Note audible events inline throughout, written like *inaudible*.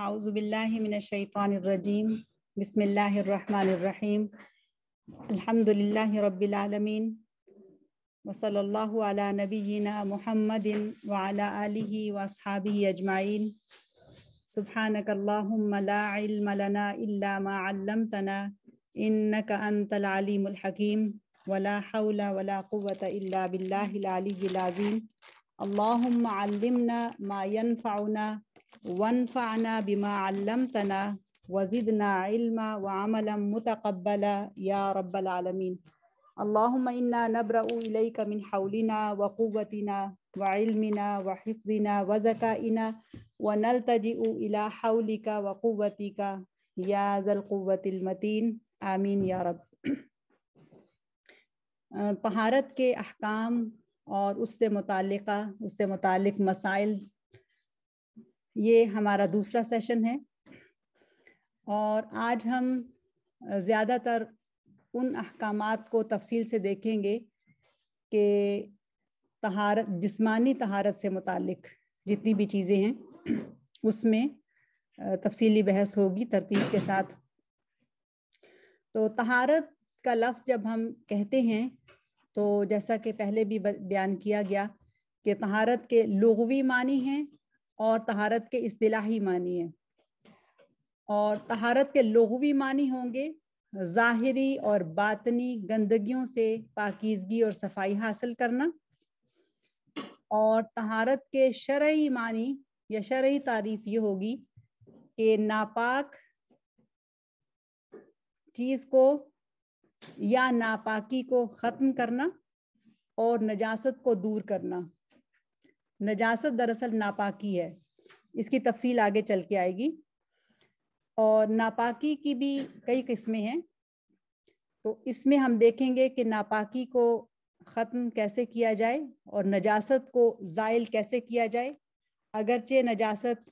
أعوذ بالله من الشيطان الرجيم بسم الله الرحمن الرحيم الحمد لله رب العالمين وصلى الله على نبينا محمد وعلى آله وأصحابه أجمعين سبحانك اللهم لا علم لنا إلا ما علمتنا إنك أنت العليم الحكيم ولا حول ولا قوة إلا بالله العلي العظيم اللهم علمنا ما ينفعنا वनफ़ाना बिमा तना वज़िदना इल्मा वामला मतकबला या रब्बालमीन अल्लाम इन्ना नब्रा इलैक मिन हौलिना वक़वतना वमिना वहिफ़ना वज़क़ाना वनलतजि इला हौलिका वक़वतिका या ज़लक़वतमतीन आमीन या रब तहारत के अहकाम और उससे मुतक़ उससे मुतक़ मसाइल ये हमारा दूसरा सेशन है और आज हम ज़्यादातर उन अहकाम को तफसील से देखेंगे कि तहारत जिस्मानी तहारत से मुतक जितनी भी चीज़ें हैं उसमें तफसीली बहस होगी तरतीब के साथ तो तहारत का लफ्ज़ जब हम कहते हैं तो जैसा कि पहले भी बयान किया गया कि तहारत के लगवी मानी हैं और तहारत के असलाही मानी है और तहारत के लघवी मानी होंगे ज़ाहरी और बातनी गंदगियों से पाकिजगी और सफाई हासिल करना और तहारत के शरय मानी या शरय तारीफ ये होगी कि नापाक चीज़ को या नापाकी को ख़त्म करना और नजासत को दूर करना नजासत दरअसल नापाकी है इसकी तफसील आगे चल के आएगी और नापाकी की भी कई किस्में हैं तो इसमें हम देखेंगे कि नापाकी को ख़त्म कैसे किया जाए और नजासत को ज़ायल कैसे किया जाए अगरचे नजासत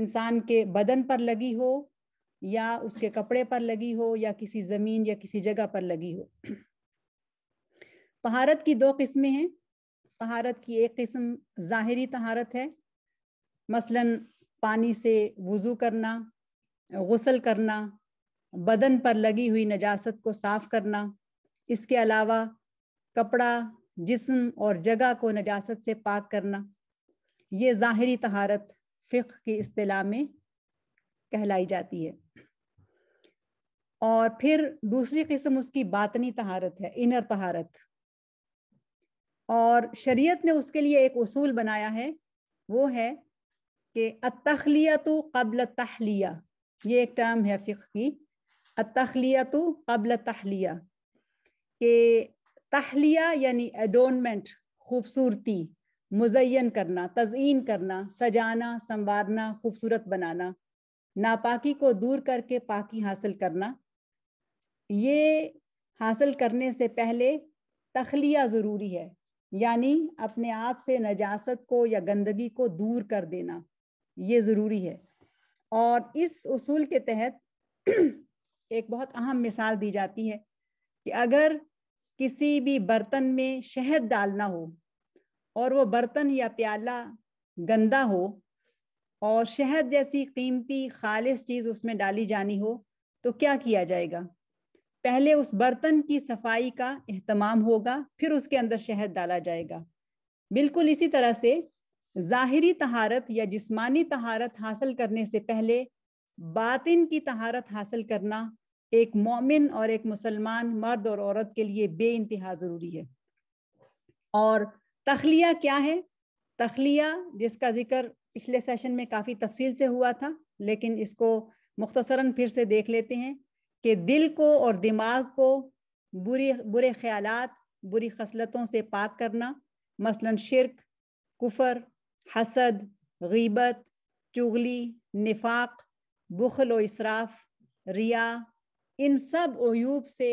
इंसान के बदन पर लगी हो या उसके कपड़े पर लगी हो या किसी ज़मीन या किसी जगह पर लगी हो तहारत *clears throat* की दो किस्में हैं तहारत की एक किस्म ज़ाहरी तहारत है मसलन पानी से वज़ू करना गसल करना बदन पर लगी हुई नजास्त को साफ करना इसके अलावा कपड़ा जिस्म और जगह को नजास्त से पाक करना ये ज़ाहरी तहारत फ़िक की अतलाह में कहलाई जाती है और फिर दूसरी किस्म उसकी बातनी तहारत है इनर तहारत और शरीयत ने उसके लिए एक उसूल बनाया है वो है कि अतखलिया तो कबल तहलिया ये एक टर्म है फ़िक की अतखलिया तो कबल तहलिया के तहलिया यानी एडोनमेंट खूबसूरती मुजयन करना तज़ीन करना सजाना संवारना खूबसूरत बनाना नापाकी को दूर करके पाकी हासिल करना ये हासिल करने से पहले तखलिया ज़रूरी है यानी अपने आप से नजासत को या गंदगी को दूर कर देना ये ज़रूरी है और इस उसूल के तहत *clears throat* एक बहुत अहम मिसाल दी जाती है कि अगर किसी भी बर्तन में शहद डालना हो और वो बर्तन या प्याला गंदा हो और शहद जैसी कीमती खालिश चीज़ उसमें डाली जानी हो तो क्या किया जाएगा पहले उस बर्तन की सफाई का अहतमाम होगा फिर उसके अंदर शहद डाला जाएगा बिल्कुल इसी तरह से जाहिरी तहारत या जिस्मानी तहारत हासिल करने से पहले बातिन की तहारत हासिल करना एक मोमिन और एक मुसलमान मर्द और औरत के लिए बे इंतहा ज़रूरी है और तखलिया क्या है तखलिया जिसका जिक्र पिछले सेशन में काफ़ी तफसील से हुआ था लेकिन इसको मुख्तसरन फिर से देख लेते हैं कि दिल को और दिमाग को बुरे बुरे ख्याल बुरी खसलतों से पाक करना मसलन शिरक कुफर हसद गीबत चुगली निफाक बुखल व रिया इन सब अयूब से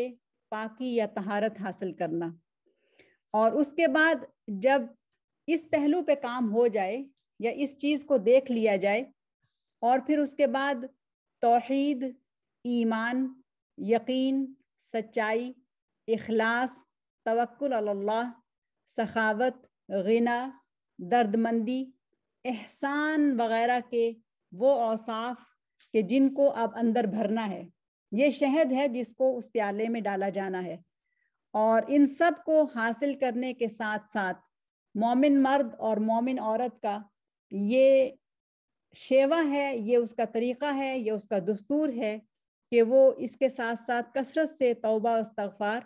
पाकि या तहारत हासिल करना और उसके बाद जब इस पहलू पे काम हो जाए या इस चीज़ को देख लिया जाए और फिर उसके बाद तोहीद ईमान यकीन सच्चाई इखलास तवक्ल अल्लाह सखावत गना दर्दमंदी एहसान वगैरह के वो औसाफ के जिनको अब अंदर भरना है ये शहद है जिसको उस प्याले में डाला जाना है और इन सब को हासिल करने के साथ साथ मोमिन मर्द और मोमिन औरत का ये शेवा है ये उसका तरीक़ा है ये उसका दस्तूर है कि वो इसके साथ साथ कसरत से तोबा इस्तफ़ार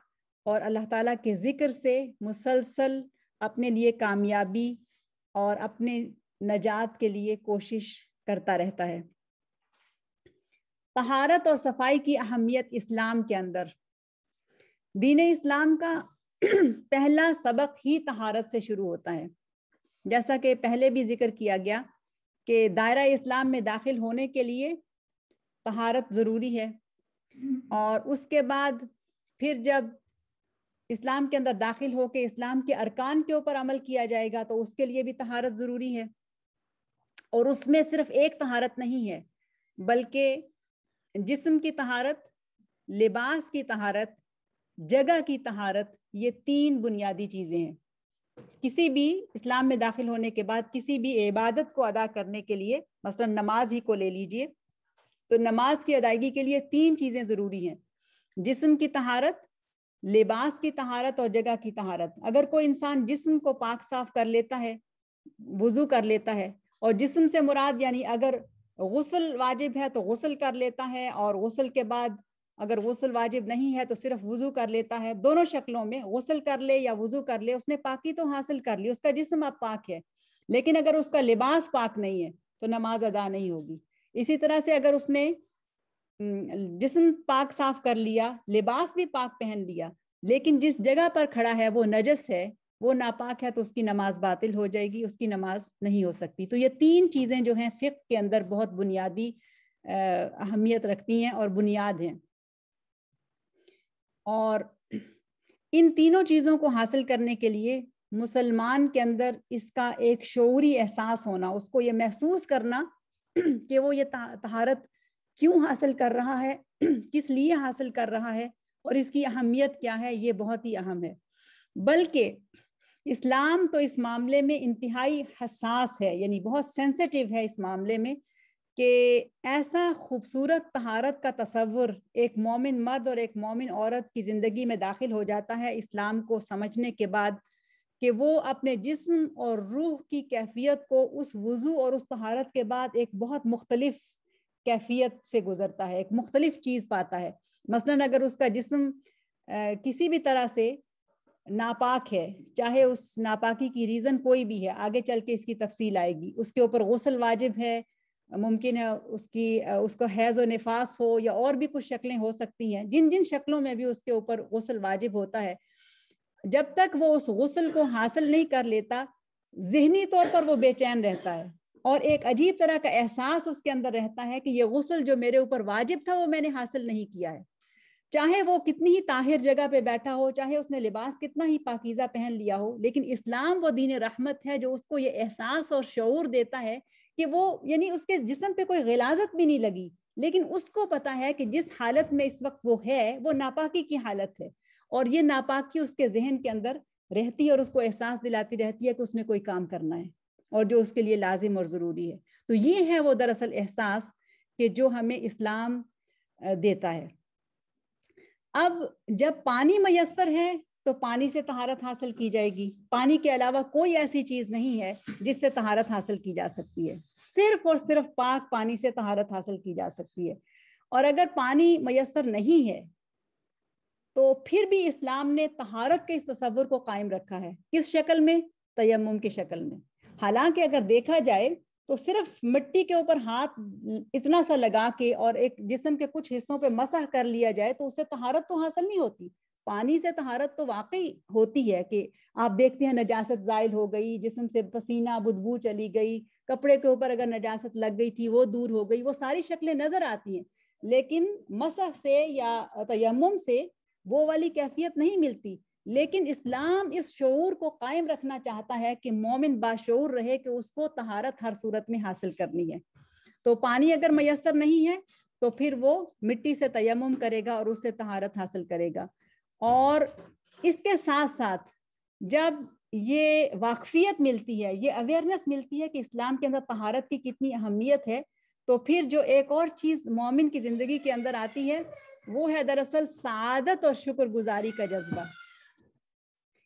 और अल्लाह ताला के ज़िक्र से मुसलसल अपने लिए कामयाबी और अपने नजात के लिए कोशिश करता रहता है तहारत और सफाई की अहमियत इस्लाम के अंदर दीन इस्लाम का *clears throat* पहला सबक ही तहारत से शुरू होता है जैसा कि पहले भी जिक्र किया गया कि दायरा इस्लाम में दाखिल होने के लिए तहारत ज़रूरी है हम्म। और उसके बाद फिर जब इस्लाम के अंदर दाखिल होके इस्लाम के अरकान के ऊपर अमल किया जाएगा तो उसके लिए भी तहारत ज़रूरी है और उसमें सिर्फ एक तहारत नहीं है बल्कि जिस्म की तहारत लिबास की तहारत जगह की तहारत ये तीन बुनियादी चीज़ें हैं किसी भी इस्लाम में दाखिल होने के बाद किसी भी इबादत को अदा करने के लिए मसलन नमाज ही को ले लीजिए तो नमाज की अदायगी के लिए तीन चीजें जरूरी हैं जिसम की तहारत लिबास की तहारत और जगह की तहारत अगर कोई इंसान जिसम को पाक साफ कर लेता है वजू कर लेता है और जिसम से मुराद यानी अगर गसल वाजिब है तो गसल कर लेता है और गसल के बाद अगर गसल वाजिब नहीं है तो सिर्फ वजू कर लेता है दोनों शक्लों में गसल कर ले या वजू कर ले उसने पाकी तो हासिल कर ली उसका जिसम अब पाक है लेकिन अगर उसका लिबास पाक नहीं है तो नमाज अदा नहीं होगी इसी तरह से अगर उसने हम्म, जिसम पाक साफ कर लिया लिबास भी पाक पहन लिया लेकिन जिस जगह पर खड़ा है वो नजस है वो नापाक है तो उसकी नमाज बातिल हो जाएगी उसकी नमाज नहीं हो सकती तो ये तीन चीज़ें जो हैं फ़िक के अंदर बहुत बुनियादी अहमियत रखती हैं और बुनियाद हैं और इन तीनों चीज़ों को हासिल करने के लिए मुसलमान के अंदर इसका एक शौरी एहसास होना उसको ये महसूस करना *clears throat* कि वो ये तहारत क्यों हासिल कर रहा है *clears throat* किस लिए हासिल कर रहा है और इसकी अहमियत क्या है ये बहुत ही अहम है बल्कि इस्लाम तो इस मामले में इंतहाई हसास है यानी बहुत सेंसिटिव है इस मामले में कि ऐसा खूबसूरत तहारत का तस्वुर एक मोमिन मर्द और एक मोमिन औरत की ज़िंदगी में दाखिल हो जाता है इस्लाम को समझने के बाद कि वो अपने जिस्म और रूह की कैफियत को उस वज़ू और उस तहारत के बाद एक बहुत मुख्तलिफ कैफियत से गुजरता है एक मुख्तलिफ चीज़ पाता है मसलन अगर उसका जिस्म किसी भी तरह से नापाक है चाहे उस नापाकी की रीज़न कोई भी है आगे चल के इसकी तफसील आएगी उसके ऊपर गसल वाजिब है मुमकिन है उसकी उसको हैज़ व नफास हो या और भी कुछ शक्लें हो सकती हैं जिन जिन शक्लों में भी उसके ऊपर गसल वाजिब होता है जब तक वो उस गसल को हासिल नहीं कर लेता जहनी तौर पर वो बेचैन रहता है और एक अजीब तरह का एहसास उसके अंदर रहता है कि ये गसल जो मेरे ऊपर वाजिब था वो मैंने हासिल नहीं किया है चाहे वो कितनी ही ताहिर जगह पे बैठा हो चाहे उसने लिबास कितना ही पाकिज़ा पहन लिया हो लेकिन इस्लाम वो दीन रहमत है जो उसको ये एहसास और शूर देता है कि वो यानी उसके जिसम पे कोई गिलाजत भी नहीं लगी लेकिन उसको पता है कि जिस हालत में इस वक्त वो है वो नापाकी की हालत है और ये नापाकी उसके जहन के अंदर रहती है और उसको एहसास दिलाती रहती है कि उसने कोई काम करना है और जो उसके लिए लाजिम और ज़रूरी है तो ये है वो दरअसल एहसास कि जो हमें इस्लाम देता है अब जब पानी मैसर है तो पानी से तहारत हासिल की जाएगी पानी के अलावा कोई ऐसी चीज नहीं है जिससे तहारत हासिल की जा सकती है सिर्फ और सिर्फ पाक पानी से तहारत हासिल की जा सकती है और अगर पानी मैसर नहीं है तो फिर भी इस्लाम ने तहारत के इस तस्वुर को कायम रखा है किस शक्ल में तयम की शक्ल में हालांकि अगर देखा जाए तो सिर्फ मिट्टी के ऊपर हाथ इतना सा लगा के और एक जिसम के कुछ हिस्सों पे मसह कर लिया जाए तो उससे तहारत तो हासिल नहीं होती पानी से तहारत तो वाकई होती है कि आप देखते हैं नजासत जायल हो गई जिसम से पसीना बुदबू चली गई कपड़े के ऊपर अगर नजासत लग गई थी वो दूर हो गई वो सारी शक्लें नजर आती हैं लेकिन मसह से या तयम से वो वाली कैफियत नहीं मिलती लेकिन इस्लाम इस शूर को कायम रखना चाहता है कि मोमिन बाशूर रहे कि उसको तहारत हर सूरत में हासिल करनी है तो पानी अगर मैसर नहीं है तो फिर वो मिट्टी से तयम करेगा और उससे तहारत हासिल करेगा और इसके साथ साथ जब ये वाकफियत मिलती है ये अवेयरनेस मिलती है कि इस्लाम के अंदर तहारत की कितनी अहमियत है तो फिर जो एक और चीज़ मोमिन की ज़िंदगी के अंदर आती है वो है दरअसल सादत और शुक्रगुजारी का जज्बा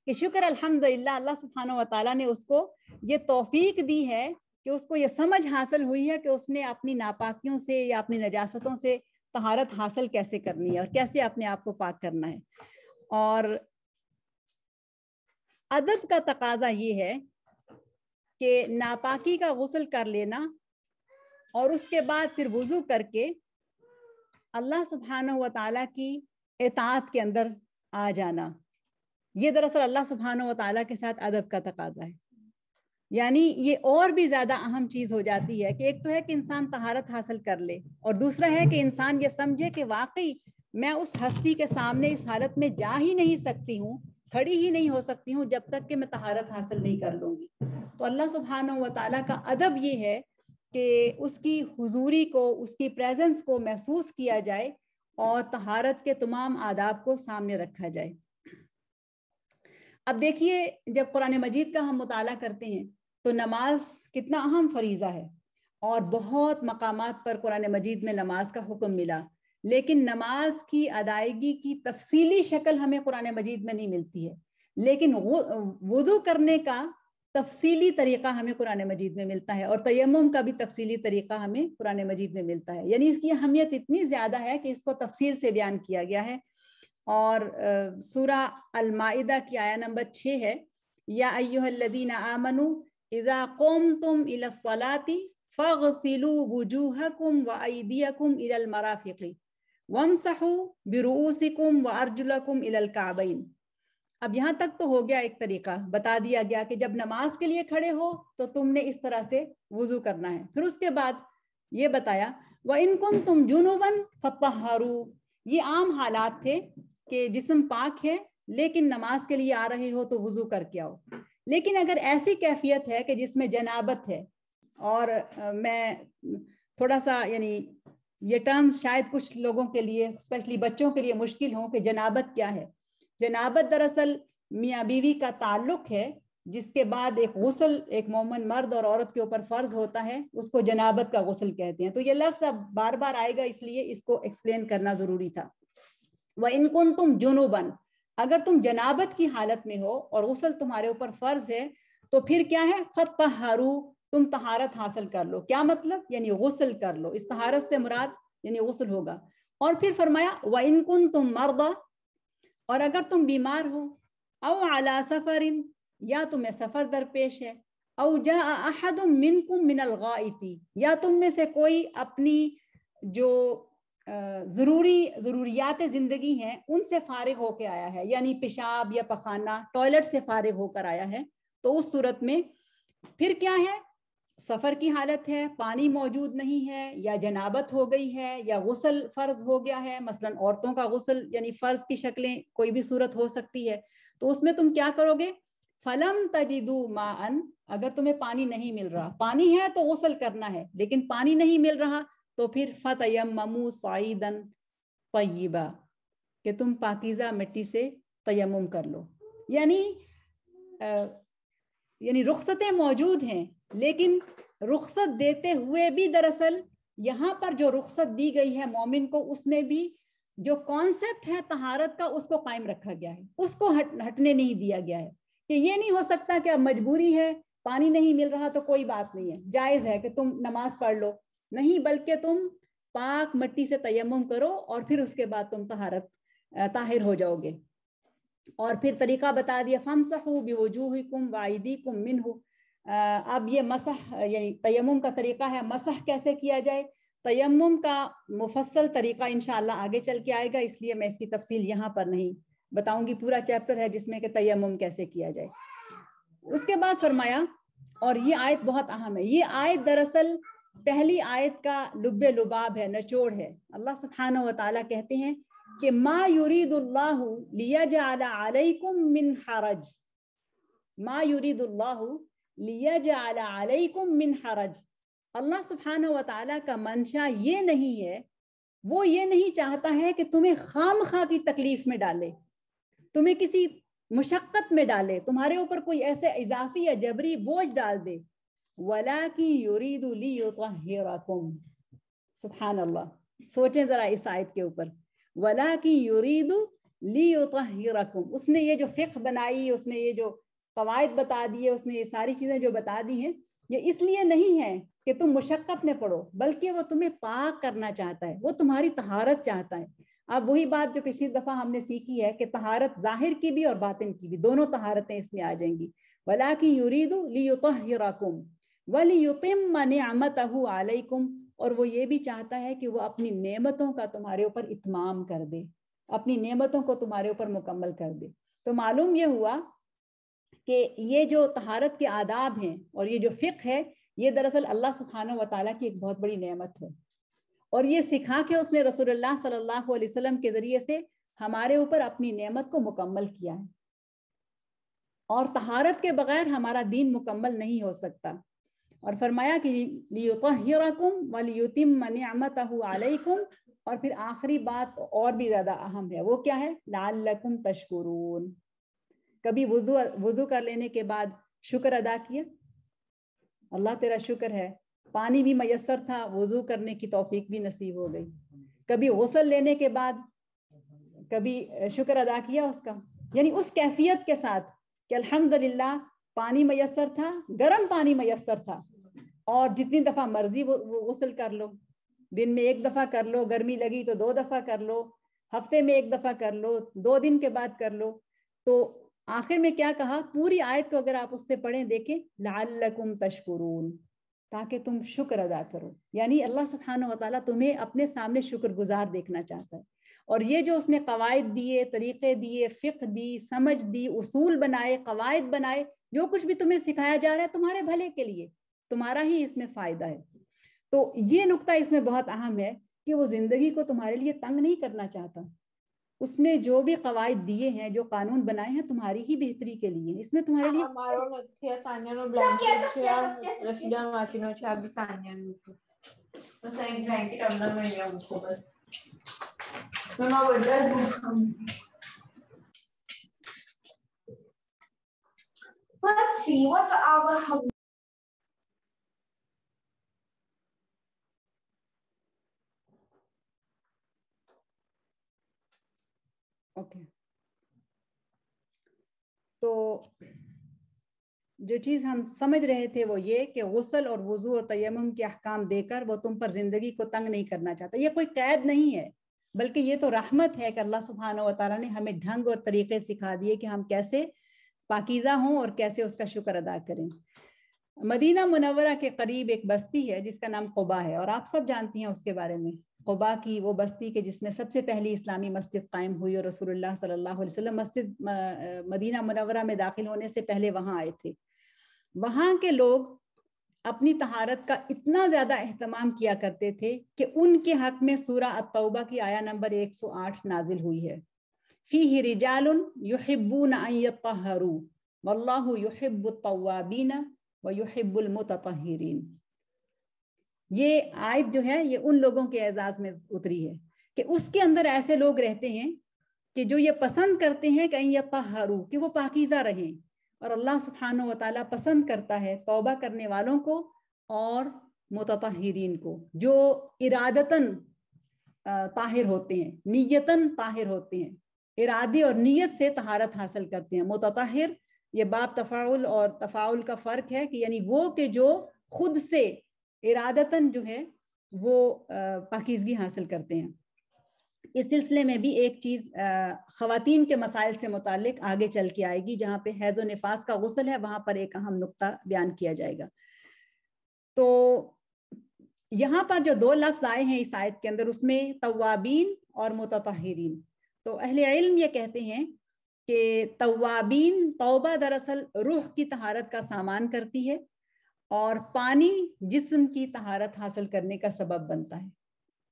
कि शुक्र अल्हम्दुलिल्लाह अल्लाह सुबहान तला ने उसको ये तोफीक दी है कि उसको ये समझ हासिल हुई है कि उसने अपनी नापाकियों से या अपनी नजासतों से तहारत हासिल कैसे करनी है और कैसे अपने आप को पाक करना है और अदब का तकाजा ये है कि नापाकी का गसल कर लेना और उसके बाद फिर वजू करके अल्लाह सुबहान वाली की एतात के अंदर आ जाना ये दरअसल अल्लाह सुबहान वाली के साथ अदब का तकाजा है यानी ये और भी ज्यादा अहम चीज हो जाती है कि एक तो है कि इंसान तहारत हासिल कर ले और दूसरा है कि इंसान ये समझे कि वाकई मैं उस हस्ती के सामने इस हालत में जा ही नहीं सकती हूँ खड़ी ही नहीं हो सकती हूँ जब तक कि मैं तहारत हासिल नहीं कर लूंगी तो अल्लाह सुबहाना वाली का अदब ये है कि उसकी हुजूरी को उसकी प्रेजेंस को महसूस किया जाए और तहारत के तमाम आदाब को सामने रखा जाए अब देखिए जब कुरान मजीद का हम मुताला करते हैं तो नमाज कितना अहम फरीज़ा है और बहुत मकाम पर कुरान मजीद में नमाज का हुक्म मिला लेकिन नमाज की अदायगी की तफसीली शक्ल हमें कुरान मजीद में नहीं मिलती है लेकिन वुदू करने का तफसीली तरीका हमें कुरान मजीद में मिलता है और तयम का भी तफसीली तरीका हमें कुरान मजीद में मिलता है यानी इसकी अहमियत इतनी ज़्यादा है कि इसको तफसील से बयान किया गया है और सूरा अलमाइदा की आया नंबर छः है या अयोहदीन आमनु इज़ा कोम तुम इलाती फ़िलू वजूहकुम व ईदियकुम इलमराफ़ी वमसहू बिरूसिकुम व अर्जुलकुम इलकाबीन अब यहां तक तो हो गया एक तरीका बता दिया गया कि जब नमाज के लिए खड़े हो तो तुमने इस तरह से वजू करना है फिर उसके बाद ये बताया व इनकुन तुम जुनूबन फतहारू ये आम हालात थे कि जिसम पाक है लेकिन नमाज के लिए आ रहे हो तो वजू करके आओ लेकिन अगर ऐसी कैफियत है कि जिसमें जनाबत है और मैं थोड़ा सा यानी ये टर्म्स शायद कुछ लोगों के लिए स्पेशली बच्चों के लिए मुश्किल हो कि जनाबत क्या है जनाबत दरअसल मियाँ बीवी का ताल्लुक है जिसके बाद एक गसल एक मोमन मर्द और औरत के ऊपर फर्ज होता है उसको जनाबत का गसल कहते हैं तो ये लफ्ज अब बार बार आएगा इसलिए इसको एक्सप्लेन करना जरूरी था वह इनकुन तुम जुनूबन अगर तुम जनाबत की हालत में हो और गसल तुम्हारे ऊपर फर्ज है तो फिर क्या है फत तुम तहारत हासिल कर लो क्या मतलब यानी गसल कर लो इस तहारत से मुराद यानी गसल होगा और फिर फरमाया व इनकुन तुम मर्दा और अगर तुम बीमार हो औ आला सफर या तुम्हें सफर दरपेश है औ जहाद मिनकुम मिनलगाइती या तुम में से कोई अपनी जो ज़रूरी ज़रूरियात ज़िंदगी हैं उनसे फारिग होकर आया है यानी पेशाब या पखाना टॉयलेट से फारिग होकर आया है तो उस सूरत में फिर क्या है सफर की हालत है पानी मौजूद नहीं है या जनाबत हो गई है या गसल फर्ज हो गया है मसलन औरतों का गसल यानी फर्ज की शक्लें कोई भी सूरत हो सकती है तो उसमें तुम क्या करोगे फलम तजिदू मान अगर तुम्हें पानी नहीं मिल रहा पानी है तो गसल करना है लेकिन पानी नहीं मिल रहा तो फिर फतयम ममू साइदन तयबा कि तुम पाकिजा मिट्टी से तयम कर लो यानी यानी रुख्सतें मौजूद हैं लेकिन रुख्सत देते हुए भी दरअसल यहाँ पर जो रुख्सत दी गई है मोमिन को उसमें भी जो कॉन्सेप्ट है तहारत का उसको कायम रखा गया है उसको हट हटने नहीं दिया गया है कि ये नहीं हो सकता कि अब मजबूरी है पानी नहीं मिल रहा तो कोई बात नहीं है जायज़ है कि तुम नमाज पढ़ लो नहीं बल्कि तुम पाक मट्टी से तयम करो और फिर उसके बाद तुम तहारत ताहिर हो जाओगे और फिर तरीका बता दिया फम कुम वायदी कुम मिन हो अब ये मसह यानी तयम का तरीका है मसह कैसे किया जाए तयम का मुफसल तरीका इनशाला आगे चल के आएगा इसलिए मैं इसकी तफसील यहाँ पर नहीं बताऊंगी पूरा चैप्टर है जिसमें कि तयम कैसे किया जाए उसके बाद फरमाया और ये आयत बहुत अहम है ये आयत दरअसल पहली आयत का लुबे लुबाब है नचोड़ है अल्लाह सुबहाना वाली कहते हैं कि मा युरीदुल्लाहु अलैकुम मिन हरज मा युरीदुल्लाहु लियजअल अलैकुम मिन हरज अल्लाह सुबहाना का मंशा ये नहीं है वो ये नहीं चाहता है कि तुम्हें खाम खा की तकलीफ में डाले तुम्हें किसी मुशक्क़त में डाले तुम्हारे ऊपर कोई ऐसे इजाफी या जबरी बोझ डाल दे वला की सुबहान अल्लाह सोचें ज़रा इस आयत के ऊपर उसने ये जो फ़िक बनाई उसने ये जो कवायद बता दिए उसने ये सारी चीज़ें जो बता दी हैं ये इसलिए नहीं है कि तुम मुशक्क़त में पढ़ो बल्कि वो तुम्हें पाक करना चाहता है वो तुम्हारी तहारत चाहता है अब वही बात जो पिछली दफ़ा हमने सीखी है कि तहारत जाहिर की भी और बातिन की भी दोनों तहारतें इसमें आ जाएंगी वला की युरीद ली युतम वली अलैकुम और वो ये भी चाहता है कि वो अपनी नेमतों का तुम्हारे ऊपर इतमाम कर दे अपनी नेमतों को तुम्हारे ऊपर मुकम्मल कर दे तो मालूम ये हुआ कि ये जो तहारत के आदाब हैं और ये जो फ़िक है ये दरअसल अल्लाह सुबहान व ताली की एक बहुत बड़ी नेमत है और ये सिखा के उसने रसोल्ला सल्लल्लाहु अलैहि वसल्लम के ज़रिए से हमारे ऊपर अपनी नेमत को मुकम्मल किया है और तहारत के बगैर हमारा दीन मुकम्मल नहीं हो सकता और फरमाया कि लियुतहिरकुम वलियुतिम निअमतहु अलैकुम और फिर आखिरी बात और भी ज्यादा अहम है वो क्या है लाल तशकुरून कभी वुजू वुजू कर लेने के बाद शुक्र अदा किया अल्लाह तेरा शुक्र है पानी भी मयसर था वुजू करने की तौफीक भी नसीब हो गई कभी गसल लेने के बाद कभी शुक्र अदा किया उसका यानी उस कैफियत के साथ कि अल्हम्दुलिल्लाह पानी मैसर था गर्म पानी मैसर था और जितनी दफा मर्जी वो गसल कर लो दिन में एक दफा कर लो गर्मी लगी तो दो दफा कर लो हफ्ते में एक दफा कर लो दो दिन के बाद कर लो तो आखिर में क्या कहा पूरी आयत को अगर आप उससे पढ़ें देखें लालकुम तशकुरून ताकि तुम शुक्र अदा करो यानी अल्लाह सुबहान वाली तुम्हें अपने सामने शुक्रगुजार देखना चाहता है और ये जो उसने कवायद दिए तरीक़े दिए फ़िक दी समझ दी उसूल बनाए कवायद बनाए जो कुछ भी तुम्हें सिखाया जा रहा है तुम्हारे भले के लिए तुम्हारा ही इसमें फ़ायदा है तो ये नुकता इसमें बहुत अहम है कि वो ज़िंदगी को तुम्हारे लिए तंग नहीं करना चाहता उसने जो भी कवायद दिए हैं जो कानून बनाए हैं तुम्हारी ही बेहतरी के लिए इसमें तुम्हारे लिए Let's see, what are our okay okay. तो जो चीज़ हम समझ रहे थे वो ये कि गसल और वजू और तयम के अहकाम देकर वो तुम पर जिंदगी को तंग नहीं करना चाहता ये कोई कैद नहीं है बल्कि ये तो रहमत है कि अल्लाह सुबहान तला ने हमें ढंग और तरीके सिखा दिए कि हम कैसे पाकिज़ा हों और कैसे उसका शुक्र अदा करें मदीना मुनवरा के करीब एक बस्ती है जिसका नाम कुबा है और आप सब जानती हैं उसके बारे में कुबा की वो बस्ती के जिसमें सबसे पहली इस्लामी मस्जिद कायम हुई और रसूलुल्लाह सल्लल्लाहु अलैहि वसल्लम मस्जिद मदीना मुनवरा में दाखिल होने से पहले वहाँ आए थे वहाँ के लोग अपनी तहारत का इतना ज्यादा अहतमाम किया करते थे कि उनके हक में सूरा अतौबा की आया नंबर 108 नाजिल हुई है फी ही युहिबूनहरू वल्लाहु व ये आयत जो है ये उन लोगों के एजाज में उतरी है कि उसके अंदर ऐसे लोग रहते हैं कि जो ये पसंद करते हैं कहीं यह हरू कि वो पाकिजा रहें और अल्लाह सुबहान वाली पसंद करता है तोबा करने वालों को और मुतरीन को जो इरादतन ताहिर होते हैं नीयतन ताहिर होते हैं इरादे और नीयत से तहारत हासिल करते हैं मुतर ये बाप तफाउल और तफाउल का फ़र्क है कि यानी वो के जो खुद से इरादतन जो है वो पाकिजगी हासिल करते हैं इस सिलसिले में भी एक चीज़ ख़वातीन के मसाइल से मुतक आगे चल के आएगी जहाँ पे हैज़ नफास का गसल है वहां पर एक अहम नुकता बयान किया जाएगा तो यहाँ पर जो दो लफ्ज आए हैं इस आयत के अंदर उसमें तवाबीन और मुतहरीन तो अहल इल्म ये कहते हैं कि तवाबीन तोबा दरअसल रूह की तहारत का सामान करती है और पानी जिस्म की तहारत हासिल करने का सबब बनता है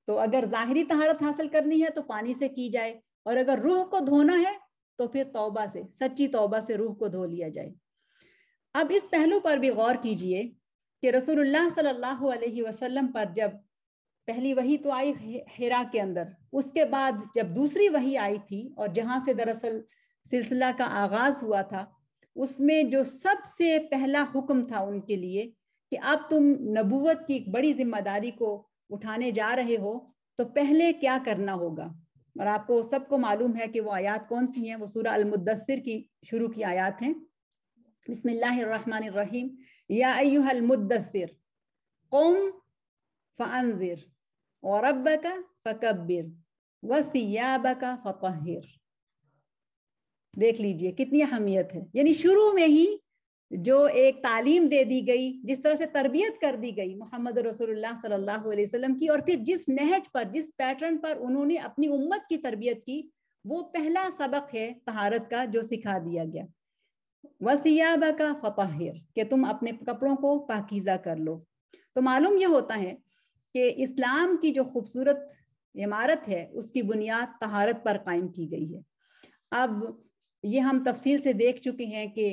तो अगर जाहरी तहारत हासिल करनी है तो पानी से की जाए और अगर रूह को धोना है तो फिर तौबा से सच्ची तौबा से रूह को धो लिया जाए अब इस पहलू पर भी गौर कीजिए कि रसूलुल्लाह सल्लल्लाहु अलैहि वसल्लम पर जब पहली वही तो आई हेरा के अंदर उसके बाद जब दूसरी वही आई थी और जहां से दरअसल सिलसिला का आगाज हुआ था उसमें जो सबसे पहला हुक्म था उनके लिए कि अब तुम नबूवत की एक बड़ी जिम्मेदारी को उठाने जा रहे हो तो पहले क्या करना होगा और आपको सबको मालूम है कि वो आयात कौन सी हैं वो सूरह अलमुद्दसर की शुरू की आयात हैं बसमीम या अयुहलमुद्दसर कौम फ़ानजिर और अब का फ़कबिर वसियाब का फ़तर देख लीजिए कितनी अहमियत है यानी शुरू में ही जो एक तालीम दे दी गई जिस तरह से तरबियत कर दी गई मोहम्मद रसूलुल्लाह सल्लल्लाहु अलैहि वसल्लम की और फिर जिस नहज पर जिस पैटर्न पर उन्होंने अपनी उम्मत की तरबियत की वो पहला सबक है तहारत का जो सिखा दिया गया वसियाबा का फताहिर कि तुम अपने कपड़ों को पाकिज़ा कर लो तो मालूम यह होता है कि इस्लाम की जो खूबसूरत इमारत है उसकी बुनियाद तहारत पर कायम की गई है अब ये हम तफसील से देख चुके हैं कि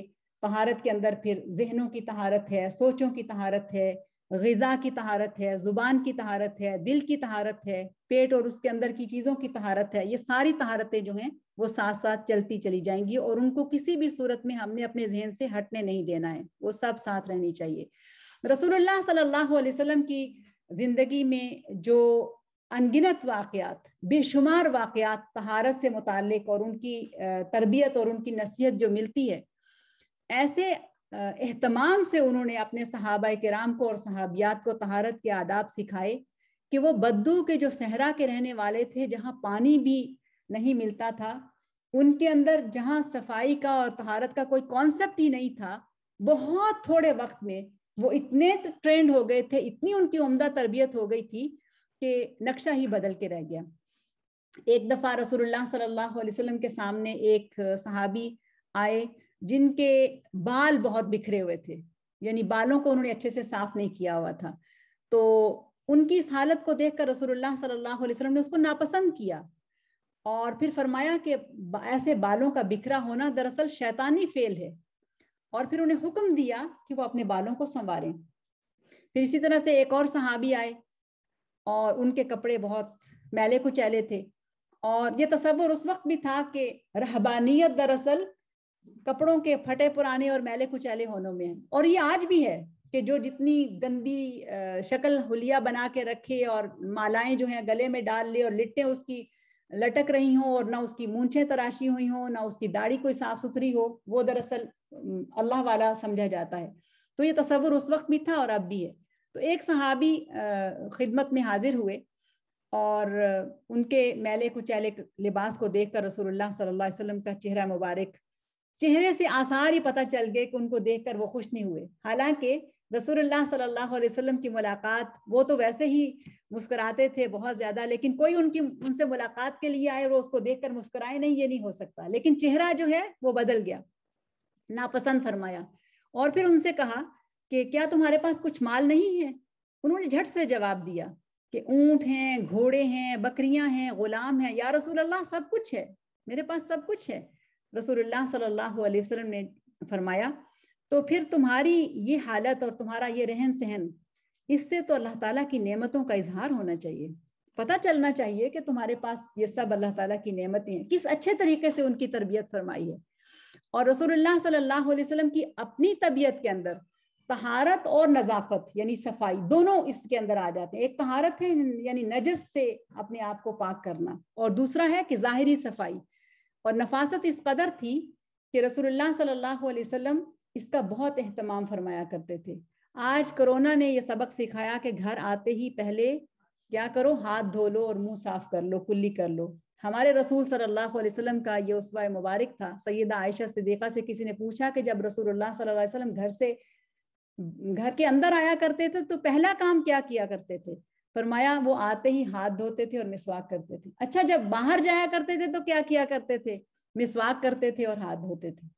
तहारत के अंदर फिर जहनों की तहारत है सोचों की तहारत है गज़ा की तहारत है ज़ुबान की तहारत है दिल की तहारत है पेट और उसके अंदर की चीज़ों की तहारत है ये सारी तहारतें जो हैं वो साथ साथ चलती चली जाएंगी और उनको किसी भी सूरत में हमने अपने जहन से हटने नहीं देना है वो सब साथ रहनी चाहिए रसूलुल्लाह सल्लल्लाहु अलैहि वसल्लम की ज़िंदगी में जो अनगिनत वाक़ात बेशुमार वाकयात तहारत से मुतक और उनकी तरबियत और उनकी नसीहत जो मिलती है ऐसे एहतमाम से उन्होंने अपने सहाबा कराम को और सहाबियात को तहारत के आदाब सिखाए कि वो बद्दू के जो सहरा के रहने वाले थे जहाँ पानी भी नहीं मिलता था उनके अंदर जहाँ सफाई का और तहारत का कोई कॉन्सेप्ट ही नहीं था बहुत थोड़े वक्त में वो इतने ट्रेंड हो गए थे इतनी उनकी उम्दा तरबियत हो गई थी कि नक्शा ही बदल के रह गया एक दफ़ा रसूलुल्लाह सल्लल्लाहु अलैहि वसल्लम के सामने एक सहाबी आए जिनके बाल बहुत बिखरे हुए थे यानी बालों को उन्होंने अच्छे से साफ नहीं किया हुआ था तो उनकी इस हालत को देखकर रसूलुल्लाह सल्लल्लाहु अलैहि वसल्लम ने उसको नापसंद किया और फिर फरमाया कि ऐसे बालों का बिखरा होना दरअसल शैतानी फेल है और फिर उन्हें हुक्म दिया कि वो अपने बालों को संवारें फिर इसी तरह से एक और सहाबी आए और उनके कपड़े बहुत मैले कुचैले थे और ये तस्वुर उस वक्त भी था कि रहबानियत दरअसल कपड़ों के फटे पुराने और मैले कुचैले होनों में है और ये आज भी है कि जो जितनी गंदी शक्ल हुलिया बना के रखे और मालाएं जो हैं गले में डाल ले और लिट्टे उसकी लटक रही हों और ना उसकी मूछे तराशी हुई हों ना उसकी दाढ़ी कोई साफ सुथरी हो वो दरअसल अल्लाह वाला समझा जाता है तो ये तस्वुर उस वक्त भी था और अब भी है तो एक सहाबी खिदमत में हाजिर हुए और उनके मैले कुचैले लिबास को देखकर रसूलुल्लाह सल्लल्लाहु अलैहि वसल्लम का चेहरा मुबारक चेहरे से आसार ही पता चल गए कि उनको देखकर वो खुश नहीं हुए हालांकि रसूलुल्लाह सल्लल्लाहु अलैहि वसल्लम की मुलाकात वो तो वैसे ही मुस्कुराते थे बहुत ज्यादा लेकिन कोई उनकी उनसे मुलाकात के लिए आए और उसको देखकर मुस्कुराए नहीं ये नहीं हो सकता लेकिन चेहरा जो है वो बदल गया नापसंद फरमाया और फिर उनसे कहा कि क्या तुम्हारे पास कुछ माल नहीं है उन्होंने झट से जवाब दिया कि ऊँट हैं घोड़े हैं बकरियां हैं गुलाम हैं या रसूल अल्लाह सब कुछ है मेरे पास सब कुछ है रसोल्ला सल्ला ने फरमाया तो फिर तुम्हारी ये हालत और तुम्हारा ये रहन सहन इससे तो अल्लाह ताला की नेमतों का इजहार होना चाहिए पता चलना चाहिए कि तुम्हारे पास ये सब अल्लाह ताला की नेमतें हैं किस अच्छे तरीके से उनकी तरबियत फरमाई है और रसोल्ला सल्लल्लाहु की अपनी तबीयत के अंदर तहारत और नजाफत यानी सफाई दोनों इसके अंदर आ जाते हैं एक तहारत है यानी नजस से अपने आप को पाक करना और दूसरा है कि ज़ाहरी सफाई और नफासत इस कदर थी कि रसूलुल्लाह सल्लल्लाहु अलैहि वसल्लम इसका बहुत अहतमाम फरमाया करते थे आज कोरोना ने यह सबक सिखाया कि घर आते ही पहले क्या करो हाथ धो लो और मुंह साफ कर लो कुल्ली कर लो हमारे रसूल सल्लल्लाहु अलैहि वसल्लम का ये उसवा मुबारक था सैदा आयशा सिद्दीक़ा से किसी ने पूछा कि जब रसूलुल्लाह सल्लल्लाहु अलैहि वसल्लम घर से घर के अंदर आया करते थे तो पहला काम क्या किया करते थे फरमाया वो आते ही हाथ धोते थे और मिसवाक करते थे अच्छा जब बाहर जाया करते थे तो क्या किया करते थे मिसवाक करते थे और हाथ धोते थे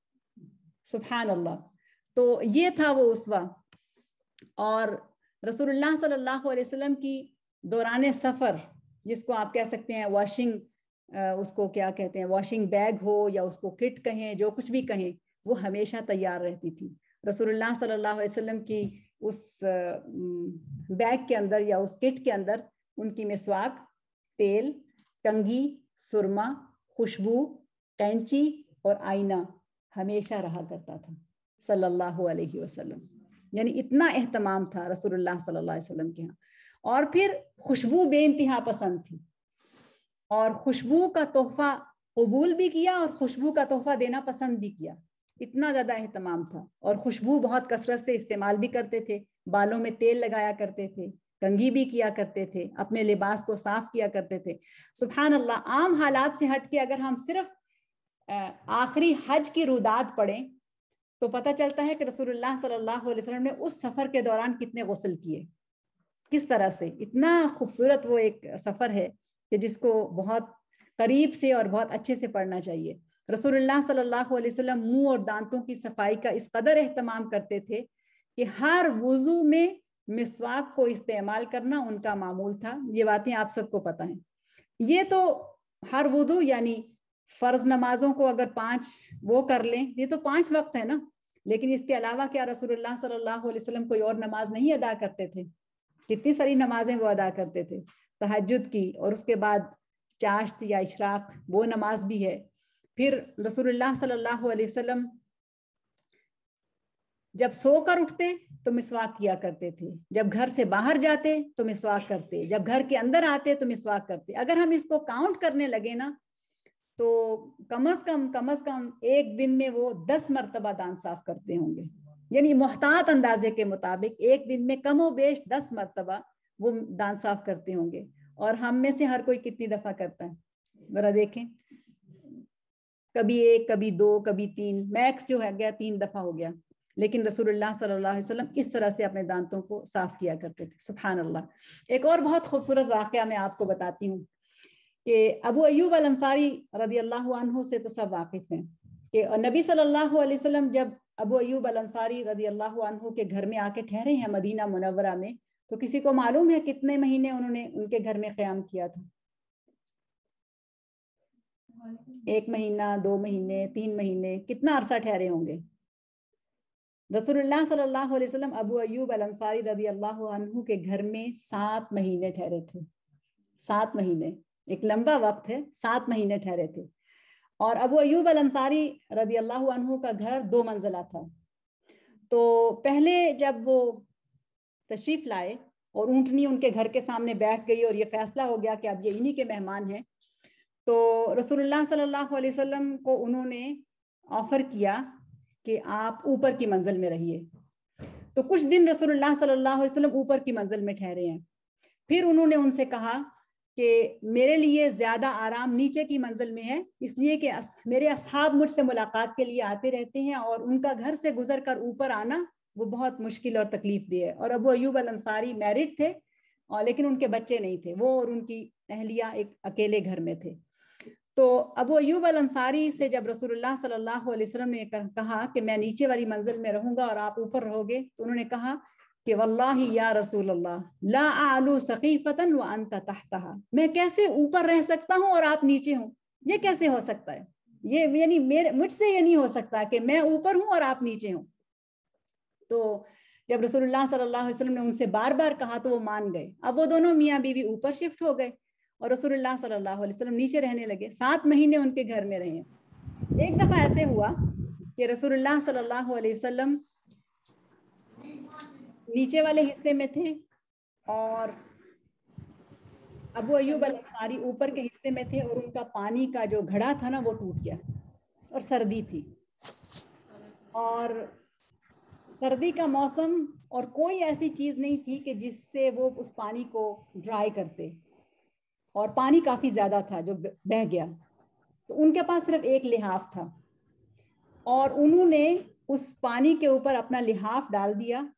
सुबहान अल्लाह तो ये था वो उसवा और रसूलुल्लाह सल्लल्लाहु अलैहि वसल्लम की दौरान सफ़र जिसको आप कह सकते हैं वॉशिंग उसको क्या कहते हैं वॉशिंग बैग हो या उसको किट कहें जो कुछ भी कहें वो हमेशा तैयार रहती थी रसूलुल्लाह सल्लल्लाहु अलैहि वसल्लम की उस बैग के अंदर या उस किट के अंदर उनकी मिसवाक तेल कंगी सुरमा खुशबू कैंची और आईना हमेशा रहा करता था सल्लल्लाहु अलैहि वसल्लम यानी इतना अहतमाम था रसूलुल्लाह सल्लल्लाहु अलैहि वसल्लम के यहाँ और फिर खुशबू बेानतहा पसंद थी और खुशबू का तोहफा कबूल भी किया और खुशबू का तोहफा देना पसंद भी किया इतना ज़्यादा अहतमाम था और खुशबू बहुत कसरत से इस्तेमाल भी करते थे बालों में तेल लगाया करते थे कंगी भी किया करते थे अपने लिबास को साफ किया करते थे सुबहान अल्लाह आम हालात से हट के अगर हम सिर्फ आखिरी हज की रुदात पढ़ें तो पता चलता है कि रसूलुल्लाह सल्लल्लाहु अलैहि वसल्लम ने उस सफ़र के दौरान कितने गसल किए किस तरह से इतना खूबसूरत वो एक सफ़र है कि जिसको बहुत करीब से और बहुत अच्छे से पढ़ना चाहिए रसोल्ला सल्लल्लाहु अलैहि वसल्लम मुंह और दांतों की सफाई का इस कदर अहतमाम करते थे कि हर वजू में मिसवाक को इस्तेमाल करना उनका मामूल था ये बातें आप सबको पता है ये तो हर वजू यानी फर्ज नमाजों को अगर पांच वो कर लें ये तो पांच वक्त है ना लेकिन इसके अलावा क्या रसोल्ला सल्लल्लाहु अलैहि वसल्लम कोई और नमाज नहीं अदा करते थे कितनी सारी नमाजें वो अदा करते थे तहजद की और उसके बाद चाश्त या इशराक वो नमाज भी है फिर रसूलुल्लाह सल्लल्लाहु अलैहि वसल्लम जब सोकर उठते तो मिसवाक किया करते थे जब घर से बाहर जाते तो मिसवाक करते जब घर के अंदर आते तो मिसवाक करते अगर हम इसको काउंट करने लगे ना तो कम अज कम कम अज कम एक दिन में वो दस मरतबा दांत साफ करते होंगे यानी मोहतात अंदाजे के मुताबिक एक दिन में कमो बेश दस मरतबा वो दांत साफ करते होंगे और हम में से हर कोई कितनी दफा करता है जरा देखें कभी एक कभी दो कभी तीन मैक्स जो है गया तीन दफा हो गया लेकिन रसूलुल्लाह सल्लल्लाहु अलैहि वसल्लम इस तरह से अपने दांतों को साफ किया करते थे सुबहान अल्लाह एक और बहुत खूबसूरत वाक़ मैं आपको बताती हूँ कि अबू अयूब अल अंसारी रदी अल्लाह से तो सब वाकिफ हैं कि नबी सल्लल्लाहु अलैहि वसल्लम जब अबू अयूब अल अंसारी रदी अल्लाह के घर में आके ठहरे हैं मदीना मुनवरा में तो किसी को मालूम है कितने महीने उन्होंने उनके घर में क्याम किया था एक महीना दो महीने तीन महीने कितना अरसा ठहरे होंगे रसोल्ला सल्लल्लाहु अलैहि वसल्लम अबू अयूब अल अंसारी रजी अल्लाह के घर में सात महीने ठहरे थे सात महीने एक लंबा वक्त है सात महीने ठहरे थे और अबू अयूब अल अंसारी रजी अल्लाह का घर दो मंजिला था तो पहले जब वो तशरीफ लाए और ऊँटनी उनके घर के सामने बैठ गई और ये फैसला हो गया कि अब ये इन्हीं के मेहमान हैं तो रसूलुल्लाह सल्लल्लाहु अलैहि वसल्लम को उन्होंने ऑफर किया कि आप ऊपर की मंजिल में रहिए तो कुछ दिन रसूलुल्लाह सल्लल्लाहु अलैहि वसल्लम ऊपर की मंजिल में ठहरे हैं फिर उन्होंने उनसे कहा कि मेरे लिए ज्यादा आराम नीचे की मंजिल में है इसलिए कि अस, मेरे असहाब मुझसे मुलाकात के लिए आते रहते हैं और उनका घर से गुजर कर ऊपर आना वो बहुत मुश्किल और तकलीफ दी है और Abu Ayyub al Ansari married थे और लेकिन उनके बच्चे नहीं थे वो और उनकी अहलिया एक अकेले घर में थे तो अब अयूब अल अंसारी से जब रसूलुल्लाह सल्लल्लाहु अलैहि वसल्लम ने कहा कि मैं नीचे वाली मंजिल में रहूंगा और आप ऊपर रहोगे तो उन्होंने कहा कि वल्लाही या रसूल अल्लाह ला आलू सकीफतन व अंत तहतहा मैं कैसे ऊपर रह सकता हूँ और आप नीचे हूँ ये कैसे हो सकता है ये यानी मेरे मुझसे ये नहीं हो सकता कि मैं ऊपर हूँ और आप नीचे हूँ तो जब रसूलुल्लाह सल्लल्लाहु अलैहि वसल्लम ने उनसे बार बार कहा तो वो मान गए अब वो दोनों मियाँ बीवी ऊपर शिफ्ट हो गए और रसूलुल्लाह सल्लल्लाहु अलैहि वसल्लम नीचे रहने लगे सात महीने उनके घर में रहे एक दफा ऐसे हुआ कि रसूलुल्लाह सल्लल्लाहु अलैहि वसल्लम नीचे वाले हिस्से में थे और अबू अयूब अंसारी ऊपर के हिस्से में थे और उनका पानी का जो घड़ा था ना वो टूट गया और सर्दी थी और सर्दी का मौसम और कोई ऐसी चीज नहीं थी कि जिससे वो उस पानी को ड्राई करते और पानी काफी ज्यादा था जो बह गया तो उनके पास सिर्फ एक लिहाफ था और उन्होंने उस पानी के ऊपर अपना लिहाफ डाल दिया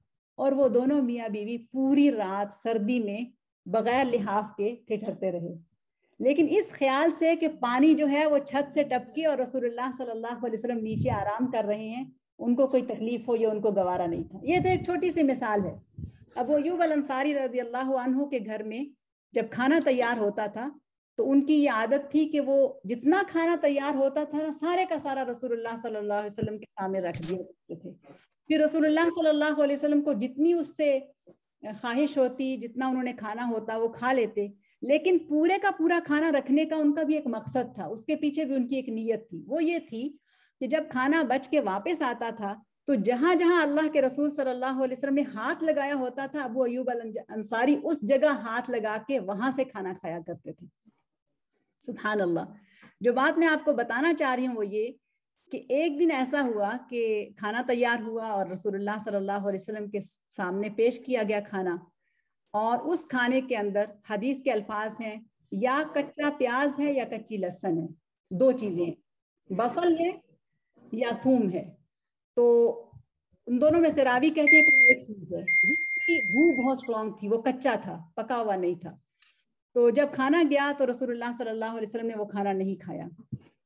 और वो दोनों मियाँ बीवी पूरी रात सर्दी में बगैर लिहाफ के ठिठरते रहे लेकिन इस ख्याल से कि पानी जो है वो छत से टपके और रसूलुल्लाह सल्लल्लाहु अलैहि वसल्लम नीचे आराम कर रहे हैं उनको कोई तकलीफ हो या उनको गवारा नहीं था ये तो एक छोटी सी मिसाल है अब वो यूब अंसारी रजी अल्लाह के घर में जब खाना तैयार होता था तो उनकी ये आदत थी कि वो जितना खाना तैयार होता था ना सारे का सारा रसूलुल्लाह सल्लल्लाहु अलैहि वसल्लम के सामने रख दिया करते थे फिर रसूलुल्लाह सल्लल्लाहु अलैहि वसल्लम को जितनी उससे ख्वाहिश होती जितना उन्होंने खाना होता वो खा लेते लेकिन पूरे का पूरा खाना रखने का उनका भी एक मकसद था उसके पीछे भी उनकी एक नीयत थी वो ये थी कि जब खाना बच के वापस आता था तो जहां जहां अल्लाह के रसूल सल्लल्लाहु अलैहि वसल्लम ने हाथ लगाया होता था अबू अयूब अल अंसारी उस जगह हाथ लगा के वहां से खाना खाया करते थे सुबहान अल्लाह जो बात मैं आपको बताना चाह रही हूँ वो ये कि एक दिन ऐसा हुआ कि खाना तैयार हुआ और रसूलुल्लाह सल्लल्लाहु अलैहि वसल्लम के सामने पेश किया गया खाना और उस खाने के अंदर हदीस के अल्फाज हैं या कच्चा प्याज है या कच्ची लहसन है दो चीजें बसल है या थूम है तो उन दोनों में से रावी कहते हैं कि एक चीज है जिसकी भू बहुत स्ट्रांग थी वो कच्चा था पका हुआ नहीं था तो जब खाना गया तो रसूलुल्लाह सल्लल्लाहु अलैहि वसल्लम ने वो खाना नहीं खाया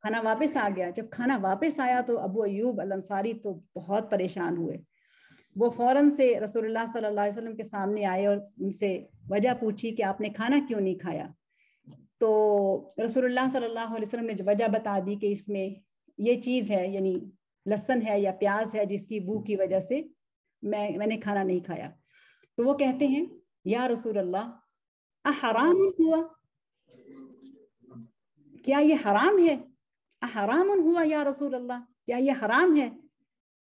खाना वापस आ गया जब खाना वापस आया तो अबू अयूब अंसारी तो बहुत परेशान हुए वो फौरन से रसूलुल्लाह सल्लल्लाहु अलैहि वसल्लम के सामने आए और उनसे वजह पूछी कि आपने खाना क्यों नहीं खाया तो रसूलुल्लाह सल्लल्लाहु अलैहि वसल्लम ने वजह बता दी कि इसमें ये चीज़ है यानी लहसन है या प्याज है जिसकी बू की वजह से मैं मैंने खाना नहीं खाया तो वो कहते हैं या रसूल अल्लाह हराम हुआ क्या ये हराम है हराम हुआ या रसूल अल्लाह क्या ये हराम है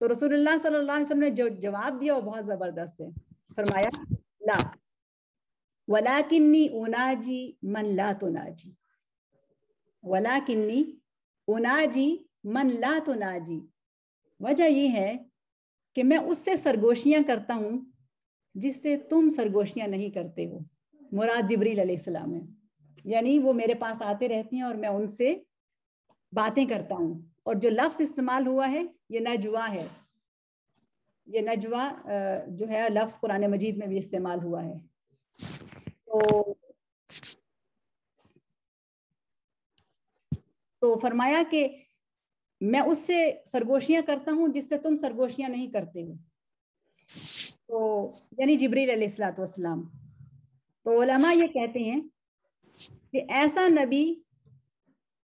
तो रसूल सल्लल्लाहु अलैहि वसल्लम ने जो जवाब दिया वो बहुत जबरदस्त है फरमाया ला वला किन्नी उनाजी मन ला तुनाजी वला किन्नी उनाजी मन ला तुनाजी वजह यह है कि मैं उससे सरगोशियां करता हूं जिससे तुम सरगोशियां नहीं करते हो मुराद जबरी सलाम है यानी वो मेरे पास आते रहते हैं और मैं उनसे बातें करता हूं और जो लफ्ज इस्तेमाल हुआ है ये नजवा है ये नजवा जो है लफ्ज कुरान मजीद में भी इस्तेमाल हुआ है तो तो फरमाया कि मैं उससे सरगोशियां करता हूँ जिससे तुम सरगोशियां नहीं करते हो तो यानी जबरील सलाम तो ओलमा ये कहते हैं कि ऐसा नबी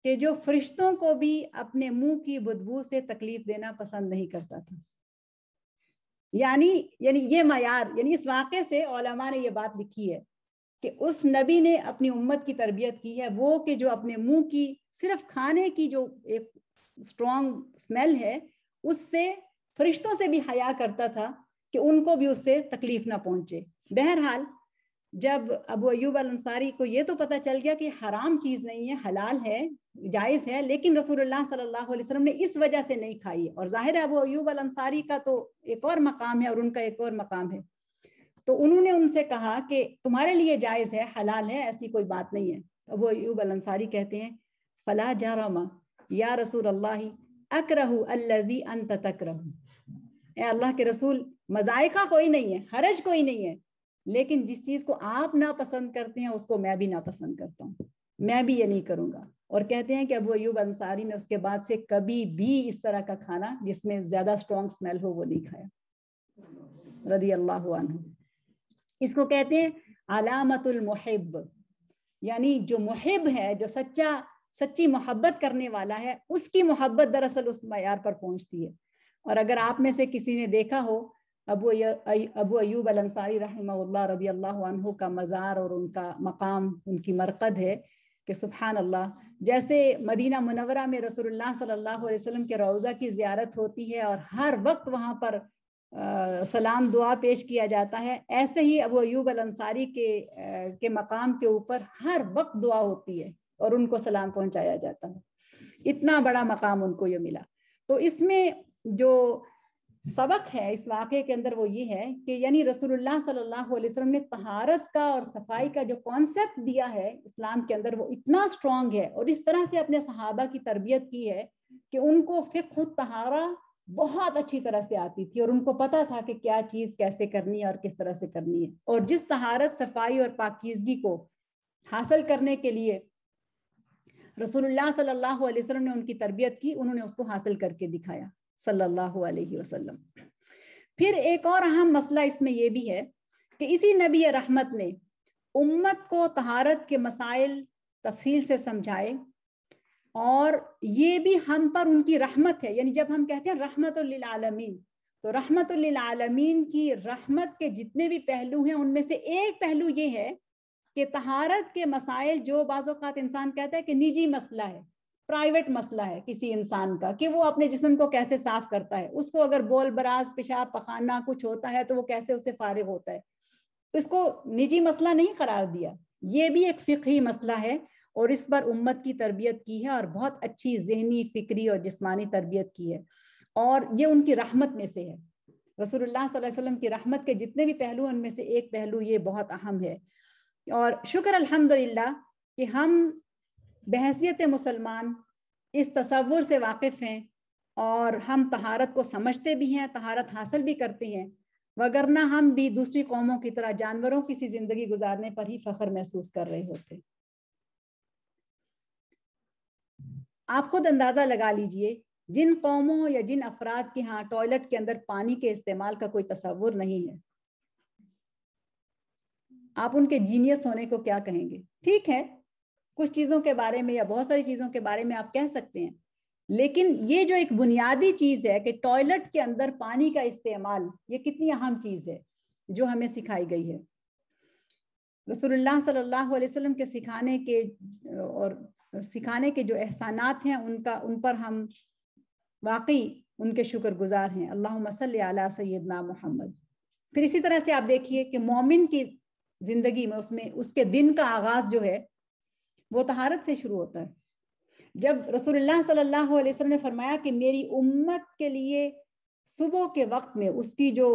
कि जो फरिश्तों को भी अपने मुंह की बदबू से तकलीफ देना पसंद नहीं करता था यानी यानी ये मैार यानी इस वाक़े से ओलमा ने ये बात लिखी है कि उस नबी ने अपनी उम्मत की तरबियत की है वो कि जो अपने मुंह की सिर्फ खाने की जो एक स्ट्रॉन्ग स्मेल है उससे फरिश्तों से भी हया करता था कि उनको भी उससे तकलीफ ना पहुंचे बहरहाल जब अबू अयूब अल अंसारी को ये तो पता चल गया कि हराम चीज़ नहीं है हलाल है जायज़ है लेकिन रसूलुल्लाह सल्लल्लाहु अलैहि वसल्लम ने इस वजह से नहीं खाई और ज़ाहिर है अबू अयूब अल अंसारी का तो एक और मकाम है और उनका एक और मकाम है तो उन्होंने उनसे कहा कि तुम्हारे लिए जायज़ है हलाल है ऐसी कोई बात नहीं है अबू अयूब अल अंसारी कहते हैं फला जारमा या रसूल अल्लाह रहू अल्लजी अंत तकरहू अल्लाह के रसूल मजायका कोई नहीं है हरज कोई नहीं है लेकिन जिस चीज को आप नापसंद करते हैं उसको मैं भी नापसंद करता हूँ मैं भी ये नहीं करूंगा और कहते हैं कि अबू अयूब अंसारी ने उसके बाद से कभी भी इस तरह का खाना जिसमें ज्यादा स्ट्रॉन्ग स्मेल हो वो नहीं खाया रदी अल्लाह इसको कहते हैं अलामतुल मुहिब यानी जो मुहिब है जो सच्चा सच्ची मोहब्बत करने वाला है उसकी मोहब्बत दरअसल उस मैार पर पहुंचती है और अगर आप में से किसी ने देखा हो अबू अबू अयूब अलंसारी रहमा रबी अल्लाह का मज़ार और उनका मकाम उनकी मरकद है कि सुबहान अल्लाह जैसे मदीना मुनवरा में रसोल्ला सल्ला वसलम के रोज़ा की ज़्यारत होती है और हर वक्त वहाँ पर आ, सलाम दुआ पेश किया जाता है ऐसे ही अबू अयूब अलंसारी के आ, के मकाम के ऊपर हर वक्त दुआ होती है और उनको सलाम पहुंचाया जाता है इतना बड़ा मकाम उनको ये मिला तो इसमें जो सबक है इस वाक़े के अंदर वो ये है कि यानी रसूलुल्लाह सल्लल्लाहु अलैहि वसल्लम ने तहारत का और सफाई का जो कॉन्सेप्ट दिया है इस्लाम के अंदर वो इतना स्ट्रांग है और इस तरह से अपने सहाबा की तरबियत की है कि उनको फ़िक्र तहारा बहुत अच्छी तरह से आती थी और उनको पता था कि क्या चीज़ कैसे करनी है और किस तरह से करनी है और जिस तहारत सफाई और पाकिजगी को हासिल करने के लिए रसूलुल्लाह सल्लल्लाहु अलैहि वसल्लम ने उनकी तरबियत की उन्होंने उसको हासिल करके दिखाया सल्लल्लाहु अलैहि वसल्लम फिर एक और अहम मसला इसमें यह भी है कि इसी नबी रहमत ने उम्मत को तहारत के मसाइल तफसील से समझाए और ये भी हम पर उनकी रहमत है यानी जब हम कहते हैं रहमत आलमीन तो रहमत आलमीन की रहमत के जितने भी पहलू हैं उनमें से एक पहलू ये है कि तहारत के मसाइल जो बाज़ात इंसान कहता है कि निजी मसला है प्राइवेट मसला है किसी इंसान का कि वो अपने जिसम को कैसे साफ करता है उसको अगर बोल बराज पेशाब पखाना कुछ होता है तो वो कैसे उससे फारिग होता है इसको निजी मसला नहीं करार दिया ये भी एक फ़िकी मसला है और इस पर उम्मत की तरबियत की है और बहुत अच्छी जहनी फिक्री और जिसमानी तरबियत की है और ये उनकी रहमत में से है रसूलुल्लाह सल्लल्लाहु अलैहि वसल्लम की रहमत के जितने भी पहलू उनमें से एक पहलू ये बहुत अहम है और शुक्र अल्हम्दुलिल्लाह कि हम बहसीत मुसलमान इस तस्वुर से वाकिफ़ हैं और हम तहारत को समझते भी हैं तहारत हासिल भी करते हैं वगरना हम भी दूसरी कौमों की तरह जानवरों की सी जिंदगी गुजारने पर ही फख्र महसूस कर रहे होते आप खुद अंदाज़ा लगा लीजिए जिन कौमों या जिन अफराद के यहाँ टॉयलेट के अंदर पानी के इस्तेमाल का कोई तस्वुर नहीं है आप उनके जीनियस होने को क्या कहेंगे ठीक है कुछ चीजों के बारे में या बहुत सारी चीजों के बारे में आप कह सकते हैं लेकिन ये जो एक बुनियादी चीज है कि टॉयलेट के अंदर पानी का इस्तेमाल ये कितनी अहम चीज है जो हमें सिखाई गई है रसोल्ला सल्लल्लाहु अलैहि वसल्लम के सिखाने के और सिखाने के जो एहसानात हैं उनका उन पर हम वाकई उनके शुक्रगुजार हैं अल्लाह सल सैदना मोहम्मद फिर इसी तरह से आप देखिए कि मोमिन की जिंदगी में उसमें उसके दिन का आगाज जो है वो तहारत से शुरू होता है जब रसोल्ला सल्लल्लाहु अलैहि वसल्लम ने फरमाया कि मेरी उम्मत के लिए सुबह के वक्त में उसकी जो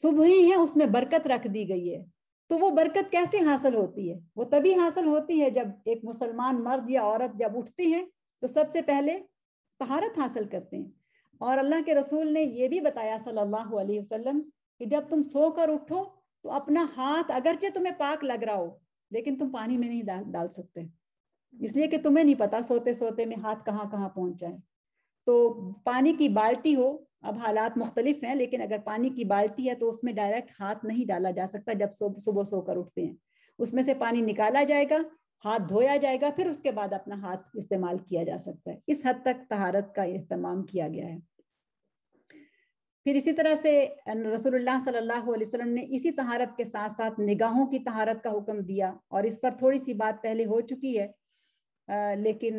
सुबह ही है उसमें बरकत रख दी गई है तो वो बरकत कैसे हासिल होती है वो तभी हासिल होती है जब एक मुसलमान मर्द या औरत जब उठती है तो सबसे पहले तहारत हासिल करते हैं और अल्लाह के रसूल ने ये भी बताया सल्लल्लाहु अलैहि वसल्लम कि जब तुम सोकर उठो तो अपना हाथ अगरचे तुम्हें पाक लग रहा हो लेकिन तुम पानी में नहीं डाल डाल सकते इसलिए कि तुम्हें नहीं पता सोते सोते में हाथ कहाँ कहाँ पहुंच जाए तो पानी की बाल्टी हो अब हालात मुख्तलिफ हैं लेकिन अगर पानी की बाल्टी है तो उसमें डायरेक्ट हाथ नहीं डाला जा सकता जब सुबह सोकर उठते हैं उसमें से पानी निकाला जाएगा हाथ धोया जाएगा फिर उसके बाद अपना हाथ इस्तेमाल किया जा सकता है इस हद तक तहारत का अहतमाम किया गया है फिर इसी तरह से रसोल्ला सल्लल्लाहु अलैहि वसल्लम ने इसी तहारत के साथ साथ निगाहों की तहारत का हुक्म दिया और इस पर थोड़ी सी बात पहले हो चुकी है आ, लेकिन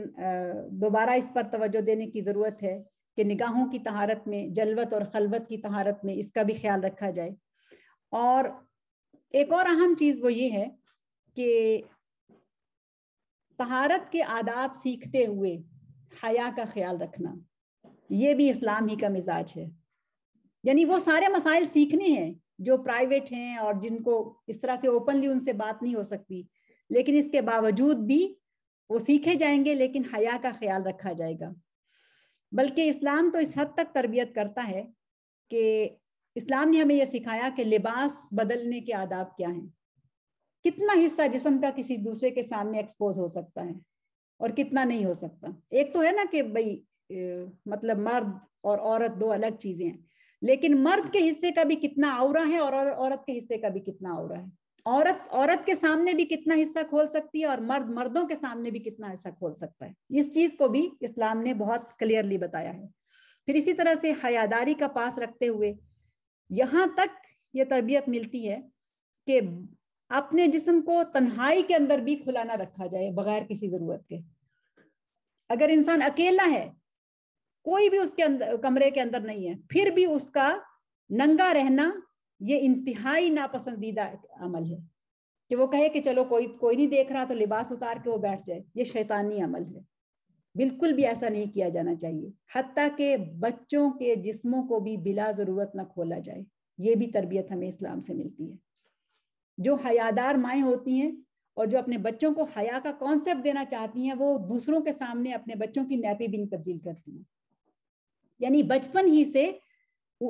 दोबारा इस पर तवज्जो देने की ज़रूरत है कि निगाहों की तहारत में जलवत और खलवत की तहारत में इसका भी ख्याल रखा जाए और एक और अहम चीज़ वो ये है कि तहारत के आदाब सीखते हुए हया का ख्याल रखना ये भी इस्लाम ही का मिजाज है यानी वो सारे मसाइल सीखने हैं जो प्राइवेट हैं और जिनको इस तरह से ओपनली उनसे बात नहीं हो सकती लेकिन इसके बावजूद भी वो सीखे जाएंगे लेकिन हया का ख्याल रखा जाएगा बल्कि इस्लाम तो इस हद तक तरबियत करता है कि इस्लाम ने हमें यह सिखाया कि लिबास बदलने के आदाब क्या हैं कितना हिस्सा जिसम का किसी दूसरे के सामने एक्सपोज हो सकता है और कितना नहीं हो सकता एक तो है ना कि भाई मतलब मर्द और औरत दो अलग चीजें हैं लेकिन मर्द के हिस्से का भी कितना आवरा है और औरत के हिस्से का भी कितना आवरा है औरत औरत के सामने भी कितना हिस्सा खोल सकती है और मर्द मर्दों के सामने भी कितना हिस्सा खोल सकता है इस चीज को भी इस्लाम ने बहुत क्लियरली बताया है फिर इसी तरह से हयादारी का पास रखते हुए यहाँ तक ये तरबियत मिलती है कि अपने जिस्म को तन्हाई के अंदर भी खुलाना रखा जाए बगैर किसी जरूरत के अगर इंसान अकेला है कोई भी उसके अंदर कमरे के अंदर नहीं है फिर भी उसका नंगा रहना ये इंतहाई नापसंदीदा अमल है कि वो कहे कि चलो कोई कोई नहीं देख रहा तो लिबास उतार के वो बैठ जाए ये शैतानी अमल है बिल्कुल भी ऐसा नहीं किया जाना चाहिए हती के बच्चों के जिस्मों को भी बिला जरूरत ना खोला जाए ये भी तरबियत हमें इस्लाम से मिलती है जो हयादार माएँ होती हैं और जो अपने बच्चों को हया का कॉन्सेप्ट देना चाहती हैं वो दूसरों के सामने अपने बच्चों की नैपी बिन तब्दील करती हैं यानी बचपन ही से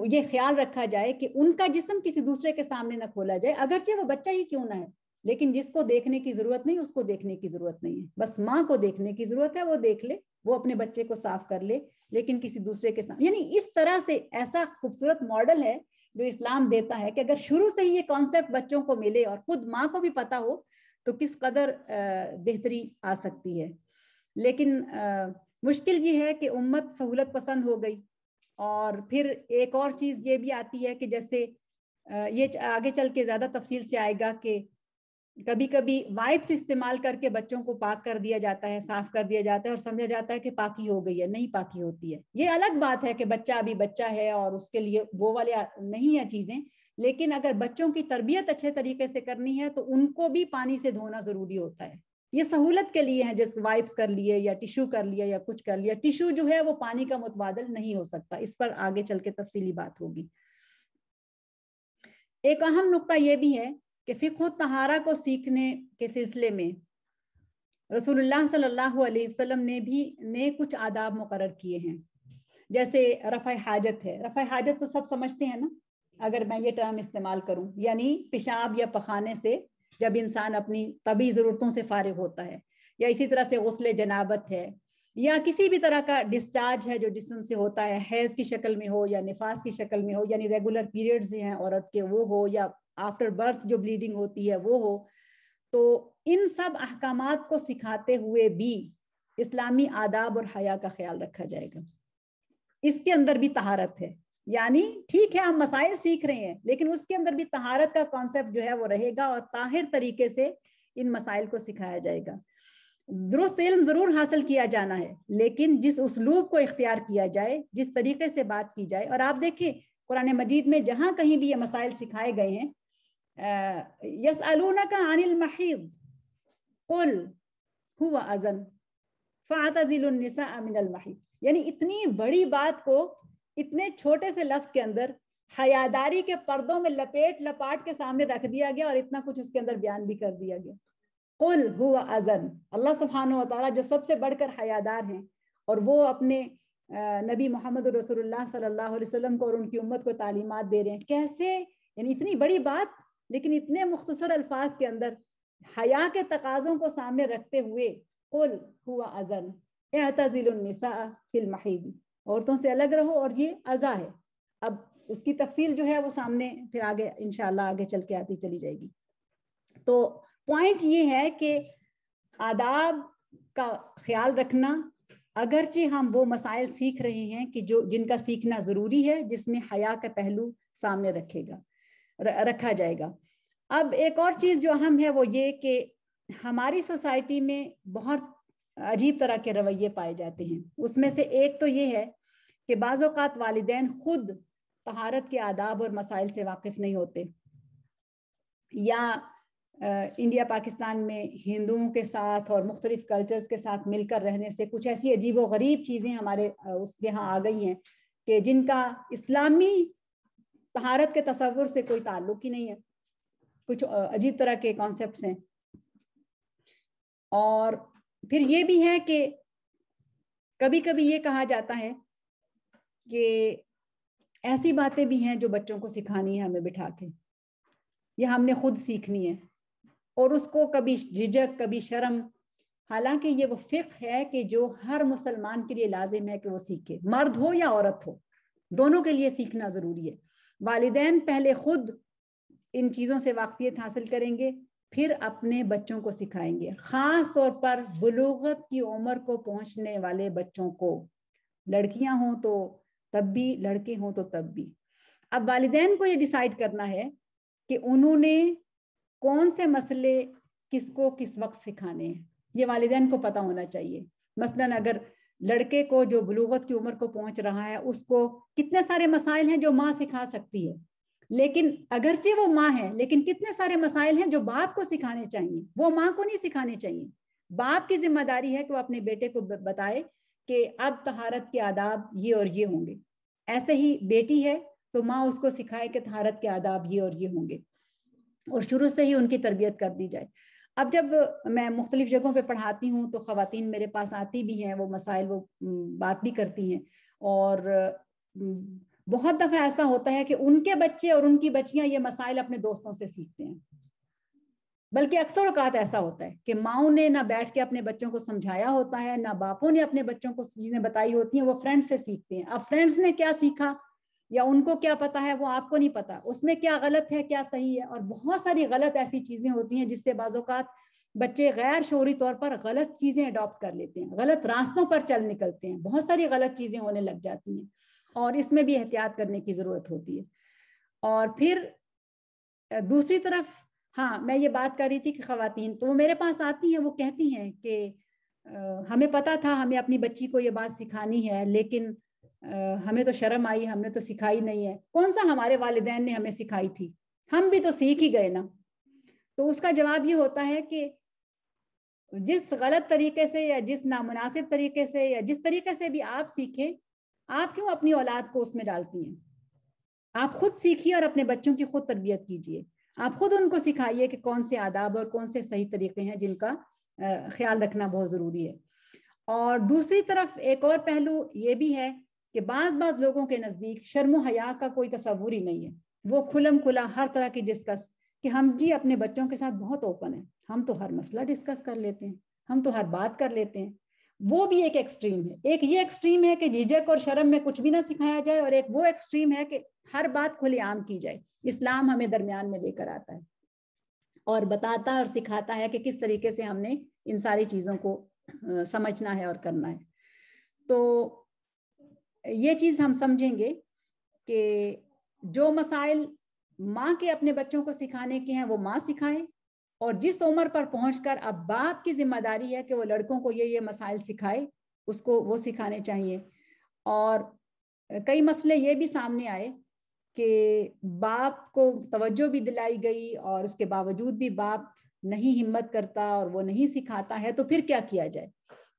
ये ख्याल रखा जाए कि उनका जिसम किसी दूसरे के सामने ना खोला जाए अगरचे वो बच्चा ही क्यों ना है लेकिन जिसको देखने की जरूरत नहीं उसको देखने की जरूरत नहीं है बस माँ को देखने की जरूरत है वो देख ले वो अपने बच्चे को साफ कर ले लेकिन किसी दूसरे के सामने यानी इस तरह से ऐसा खूबसूरत मॉडल है जो इस्लाम देता है कि अगर शुरू से ही ये कॉन्सेप्ट बच्चों को मिले और खुद माँ को भी पता हो तो किस कदर बेहतरी आ सकती है लेकिन मुश्किल ये है कि उम्मत सहूलत पसंद हो गई और फिर एक और चीज़ ये भी आती है कि जैसे ये आगे चल के ज़्यादा तफसील से आएगा कि कभी कभी वाइप्स इस्तेमाल करके बच्चों को पाक कर दिया जाता है साफ कर दिया जाता है और समझा जाता है कि पाकी हो गई है नहीं पाकी होती है ये अलग बात है कि बच्चा अभी बच्चा है और उसके लिए वो वाले नहीं है चीजें लेकिन अगर बच्चों की तरबियत अच्छे तरीके से करनी है तो उनको भी पानी से धोना जरूरी होता है ये सहूलत के लिए है जैसे वाइप्स कर लिए या टिश्यू कर लिया या कुछ कर लिया टिश्यू जो है वो पानी का मुतबादल नहीं हो सकता इस पर आगे चल के तफसीली बात होगी एक अहम नुकता यह भी है कि फ़िक्र तहारा को सीखने के सिलसिले में रसूलुल्लाह सल्लल्लाहु अलैहि वसल्लम ने भी ने कुछ आदाब मुकर किए हैं जैसे रफ़ हाजत है रफ़ हाजत तो सब समझते हैं ना अगर मैं ये टर्म इस्तेमाल करूं यानी पेशाब या पखाने से जब इंसान अपनी तभी ज़रूरतों से फारिग होता है या इसी तरह से गौसले जनाबत है या किसी भी तरह का डिस्चार्ज है जो जिसम से होता है हैज़ की शक्ल में हो या निफास की शक्ल में हो यानी रेगुलर पीरियड्स हैं औरत के वो हो या आफ्टर बर्थ जो ब्लीडिंग होती है वो हो तो इन सब अहकाम को सिखाते हुए भी इस्लामी आदाब और हया का ख्याल रखा जाएगा इसके अंदर भी तहारत है यानी ठीक है हम मसाइल सीख रहे हैं लेकिन उसके अंदर भी तहारत का कॉन्सेप्ट जो है वो रहेगा और ताहिर तरीके से इन मसाइल को सिखाया जाएगा दुरुस्त इल्म जरूर हासिल किया जाना है लेकिन जिस उसलूब को इख्तियार किया जाए जिस तरीके से बात की जाए और आप देखें कुरान मजीद में जहाँ कहीं भी ये मसाइल सिखाए गए हैं यस अलूना का अनिल महीद कुल हुआ अजन फ़ातजिलनिसा अमिन यानी इतनी बड़ी बात को इतने छोटे से लफ्ज के अंदर हयादारी के पर्दों में लपेट लपाट के सामने रख दिया गया और इतना कुछ उसके अंदर बयान भी कर दिया गया कुल हुआ अजन अल्लाह सुबहान तला जो सबसे बढ़कर हयादार हैं और वो अपने नबी मोहम्मद रसोल्ला सल्लल्लाहु अलैहि वसल्लम को और उनकी उम्मत को तालीमत दे रहे हैं कैसे यानी इतनी बड़ी बात लेकिन इतने मुख्तसर अल्फाज के अंदर हया के तकाजों को सामने रखते हुए कुल हुआ अजन एतज़िलनिसा फिल औरतों से अलग रहो और ये अजा है अब उसकी तफसील जो है वो सामने फिर आगे इनशाला आगे चल के आती चली जाएगी तो पॉइंट ये है कि आदाब का ख्याल रखना अगरचे हम वो मसाइल सीख रहे हैं कि जो जिनका सीखना ज़रूरी है जिसमें हया का पहलू सामने रखेगा र, रखा जाएगा अब एक और चीज़ जो अहम है वो ये कि हमारी सोसाइटी में बहुत अजीब तरह के रवैये पाए जाते हैं उसमें से एक तो ये है कि बाज़ात वालदे खुद तहारत के आदाब और मसाइल से वाकिफ़ नहीं होते या इंडिया पाकिस्तान में हिंदुओं के साथ और मुख्तलिफ कल्चर्स के साथ मिलकर रहने से कुछ ऐसी अजीब व गरीब चीज़ें हमारे उसके यहाँ आ गई हैं कि जिनका इस्लामी तहारत के तस्वुर से कोई ताल्लुक ही नहीं है कुछ अजीब तरह के कॉन्सेप्ट हैं और फिर ये भी है कि कभी कभी ये कहा जाता है कि ऐसी बातें भी हैं जो बच्चों को सिखानी है हमें बिठा के या हमने खुद सीखनी है और उसको कभी झिझक कभी शर्म हालांकि ये वो फ़िक है कि जो हर मुसलमान के लिए लाजिम है कि वो सीखे मर्द हो या औरत हो दोनों के लिए सीखना ज़रूरी है वालदेन पहले खुद इन चीज़ों से वाकफियत हासिल करेंगे फिर अपने बच्चों को सिखाएंगे ख़ास तौर पर बलूगत की उम्र को पहुंचने वाले बच्चों को लड़कियां हों तो तब भी लड़के हों तो तब भी अब वालदेन को ये डिसाइड करना है कि उन्होंने कौन से मसले किसको किस वक्त सिखाने हैं ये वालदेन को पता होना चाहिए मसलन अगर लड़के को जो बलूगत की उम्र को पहुंच रहा है उसको कितने सारे मसाइल हैं जो माँ सिखा सकती है लेकिन अगरचे वो माँ है लेकिन कितने सारे मसाइल हैं जो बाप को सिखाने चाहिए वो माँ को नहीं सिखाने चाहिए बाप की जिम्मेदारी है कि वो अपने बेटे को बताए कि अब तहारत के आदाब ये और ये होंगे ऐसे ही बेटी है तो माँ उसको सिखाए कि तहारत के आदाब ये और ये होंगे और शुरू से ही उनकी तरबियत कर दी जाए अब जब मैं मुख्तलिफ जगहों पे पढ़ाती हूँ तो खातन मेरे पास आती भी हैं वो मसाइल वो बात भी करती हैं और बहुत दफ़ा ऐसा होता है कि उनके बच्चे और उनकी बच्चियाँ ये मसाइल अपने दोस्तों से सीखते हैं बल्कि अक्सर औकात ऐसा होता है कि माओ ने ना बैठ के अपने बच्चों को समझाया होता है ना बापों ने अपने बच्चों को चीजें बताई होती हैं वो फ्रेंड्स से सीखते हैं अब फ्रेंड्स ने क्या सीखा या उनको क्या पता है वो आपको नहीं पता उसमें क्या गलत है क्या सही है और बहुत सारी गलत ऐसी चीजें होती हैं जिससे बाज़ात बच्चे गैर शोरी तौर पर गलत चीजें अडॉप्ट कर लेते हैं गलत रास्तों पर चल निकलते हैं बहुत सारी गलत चीजें होने लग जाती हैं और इसमें भी एहतियात करने की जरूरत होती है और फिर दूसरी तरफ हाँ मैं ये बात कर रही थी कि खातन तो वो मेरे पास आती हैं वो कहती हैं कि हमें पता था हमें अपनी बच्ची को ये बात सिखानी है लेकिन हमें तो शर्म आई हमने तो सिखाई नहीं है कौन सा हमारे वालदेन ने हमें सिखाई थी हम भी तो सीख ही गए ना तो उसका जवाब ये होता है कि जिस गलत तरीके से या जिस नामुनासिब तरीके से या जिस तरीके से भी आप सीखें आप क्यों अपनी औलाद को उसमें डालती हैं आप खुद सीखिए और अपने बच्चों की खुद तरबियत कीजिए आप खुद उनको सिखाइए कि कौन से आदाब और कौन से सही तरीके हैं जिनका ख्याल रखना बहुत ज़रूरी है और दूसरी तरफ एक और पहलू ये भी है कि बाज बाज लोगों के नज़दीक शर्म हया का कोई तस्वूर ही नहीं है वो खुलम खुला हर तरह की डिस्कस कि हम जी अपने बच्चों के साथ बहुत ओपन है हम तो हर मसला डिस्कस कर लेते हैं हम तो हर बात कर लेते हैं वो भी एक एक्सट्रीम है एक ये एक्सट्रीम है कि झिझक और शर्म में कुछ भी ना सिखाया जाए और एक वो एक्सट्रीम है कि हर बात खुलेआम की जाए इस्लाम हमें दरमियान में लेकर आता है और बताता और सिखाता है कि किस तरीके से हमने इन सारी चीजों को समझना है और करना है तो ये चीज हम समझेंगे कि जो मसाइल माँ के अपने बच्चों को सिखाने के हैं वो माँ सिखाए और जिस उम्र पर पहुंचकर अब बाप की जिम्मेदारी है कि वो लड़कों को ये ये मसाइल सिखाए उसको वो सिखाने चाहिए और कई मसले ये भी सामने आए कि बाप को तवज्जो भी दिलाई गई और उसके बावजूद भी बाप नहीं हिम्मत करता और वो नहीं सिखाता है तो फिर क्या किया जाए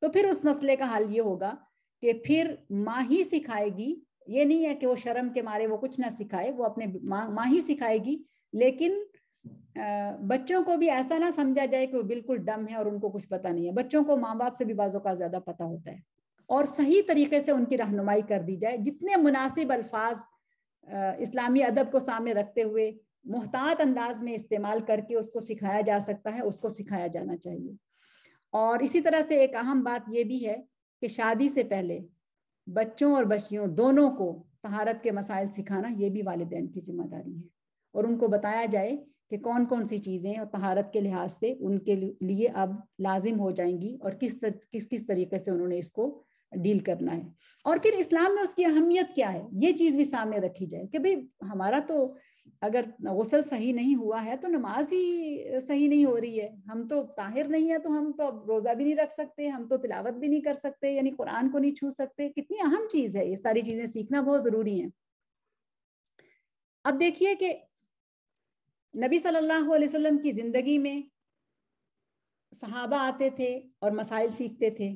तो फिर उस मसले का हल ये होगा कि फिर माँ ही सिखाएगी ये नहीं है कि वो शर्म के मारे वो कुछ ना सिखाए वो अपने माँ माँ ही सिखाएगी लेकिन बच्चों को भी ऐसा ना समझा जाए कि वो बिल्कुल डम है और उनको कुछ पता नहीं है बच्चों को माँ बाप से भी बाजों का ज्यादा पता होता है और सही तरीके से उनकी रहनुमाई कर दी जाए जितने मुनासिब अल्फाज इस्लामी अदब को सामने रखते हुए मोहतात अंदाज में इस्तेमाल करके उसको सिखाया जा सकता है उसको सिखाया जाना चाहिए और इसी तरह से एक अहम बात यह भी है कि शादी से पहले बच्चों और बच्चियों दोनों को तहारत के मसाइल सिखाना ये भी वालदेन की जिम्मेदारी है और उनको बताया जाए कि कौन कौन सी चीज़ें महारत के लिहाज से उनके लिए अब लाजिम हो जाएंगी और किस तर, किस किस तरीके से उन्होंने इसको डील करना है और फिर इस्लाम में उसकी अहमियत क्या है ये चीज़ भी सामने रखी जाए कि भाई हमारा तो अगर गसल सही नहीं हुआ है तो नमाज ही सही नहीं हो रही है हम तो ताहिर नहीं है तो हम तो अब रोज़ा भी नहीं रख सकते हम तो तिलावत भी नहीं कर सकते यानी कुरान को नहीं छू सकते कितनी अहम चीज़ है ये सारी चीज़ें सीखना बहुत ज़रूरी है अब देखिए कि नबी सल्लल्लाहु अलैहि वसल्लम की ज़िंदगी में सहाबा आते थे और मसाइल सीखते थे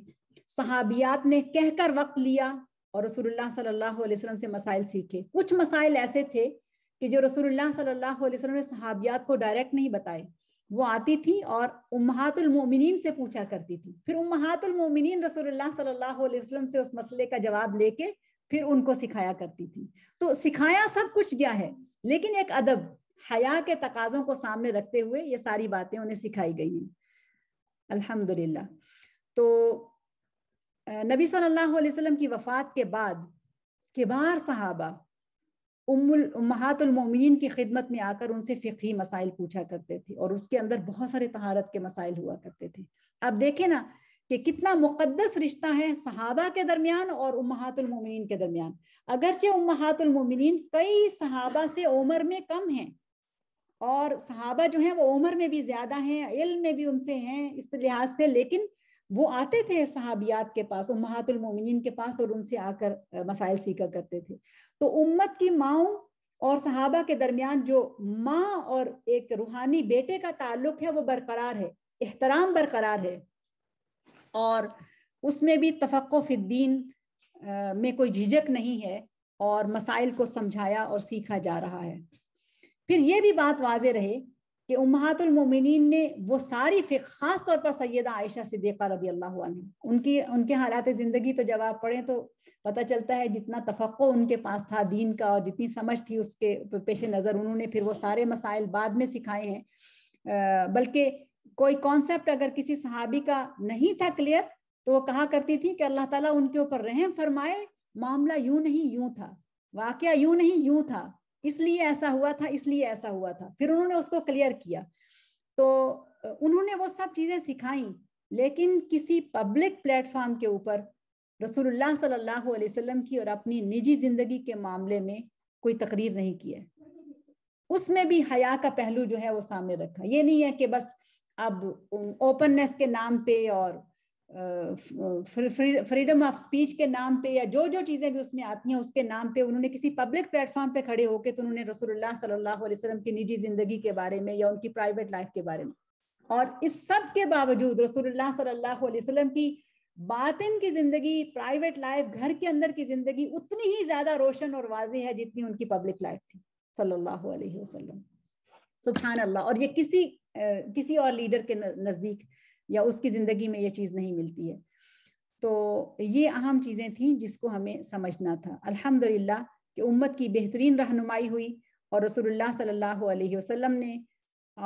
सहाबियात ने कहकर वक्त लिया और रसूलुल्लाह सल्लल्लाहु अलैहि वसल्लम से मसाइल सीखे कुछ मसाइल ऐसे थे कि जो रसूलुल्लाह सल्लल्लाहु अलैहि वसल्लम ने सहाबियात को डायरेक्ट नहीं बताए वो आती थी और उम्मातुल मोमिनीन से पूछा करती थी फिर उम्मातुल मोमिनीन रसूलुल्लाह सल्लल्लाहु अलैहि वसल्लम से उस मसले का जवाब लेके फिर उनको सिखाया करती थी तो सिखाया सब कुछ गया है लेकिन एक अदब हया के तकाजों को सामने रखते हुए ये सारी बातें उन्हें सिखाई गई हैं अल्हम्दुलिल्लाह तो नबी सल्लल्लाहु अलैहि वसल्लम की वफ़ात के बाद किबार सहाबा उम्मातुलमिन की खिदमत में आकर उनसे फिकही मसाइल पूछा करते थे और उसके अंदर बहुत सारे तहारत के मसाइल हुआ करते थे आप देखें ना कि कितना मुकद्दस रिश्ता है सहाबा के दरमियान और उम्मातुलमिन के दरमियान अगरचे उम्मातुलमिन कई सहाबा से उम्र में कम हैं और सहाबा जो हैं वो उम्र में भी ज्यादा हैं इल में भी उनसे हैं इस लिहाज से लेकिन वो आते थे सहाबियात के पास उम्मातुल महातुलमोमिन के पास और उनसे आकर मसाइल सीखा करते थे तो उम्मत की माओ और सहाबा के दरमियान जो माँ और एक रूहानी बेटे का ताल्लुक है वो बरकरार है एहतराम बरकरार है और उसमें भी तफक् फिद्दीन में कोई झिझक नहीं है और मसाइल को समझाया और सीखा जा रहा है फिर ये भी बात वाज रहे कि उम्मातुल ने वो सारी फिक खास तौर पर सैदा आयशा देखा रदी अल्लाह उनकी उनके हालात ज़िंदगी तो जब आप पढ़ें तो पता चलता है जितना तफक्को उनके पास था दीन का और जितनी समझ थी उसके पेश नज़र उन्होंने फिर वो सारे मसाइल बाद में सिखाए हैं बल्कि कोई कॉन्सेप्ट अगर किसी सहाबी का नहीं था क्लियर तो वो कहा करती थी कि अल्लाह ताला उनके ऊपर रहम फरमाए मामला यूं नहीं यूं था वाक्य यूं नहीं यूं था इसलिए ऐसा हुआ था इसलिए ऐसा हुआ था फिर उन्होंने उसको क्लियर किया तो उन्होंने वो सब चीजें सिखाई लेकिन किसी पब्लिक प्लेटफॉर्म के ऊपर रसूलुल्लाह सल्लल्लाहु अलैहि वसल्लम की और अपनी निजी जिंदगी के मामले में कोई तकरीर नहीं की है उसमें भी हया का पहलू जो है वो सामने रखा ये नहीं है कि बस अब ओपननेस के नाम पे और फ्रीडम ऑफ स्पीच के नाम पे या जो जो चीजें भी उसमें आती हैं उसके नाम पे उन्होंने किसी पब्लिक प्लेटफॉर्म पे खड़े होकर तो उन्होंने रसूलुल्लाह सल्लल्लाहु अलैहि वसल्लम की निजी जिंदगी के बारे में या उनकी प्राइवेट लाइफ के बारे में और इस सब के बावजूद रसूलुल्लाह सल्लल्लाहु अलैहि वसल्लम की बातिन की जिंदगी प्राइवेट लाइफ घर के अंदर की जिंदगी उतनी ही ज्यादा रोशन और वाजे है जितनी उनकी पब्लिक लाइफ थी सल्लल्लाहु अलैहि वसल्लम सुबहान अल्लाह और ये किसी किसी और लीडर के नजदीक या उसकी ज़िंदगी में ये चीज़ नहीं मिलती है तो ये अहम चीज़ें थी जिसको हमें समझना था अल्हम्दुलिल्लाह कि उम्मत की बेहतरीन रहनुमाई हुई और रसूलुल्लाह सल्लल्लाहु अलैहि वसल्लम ने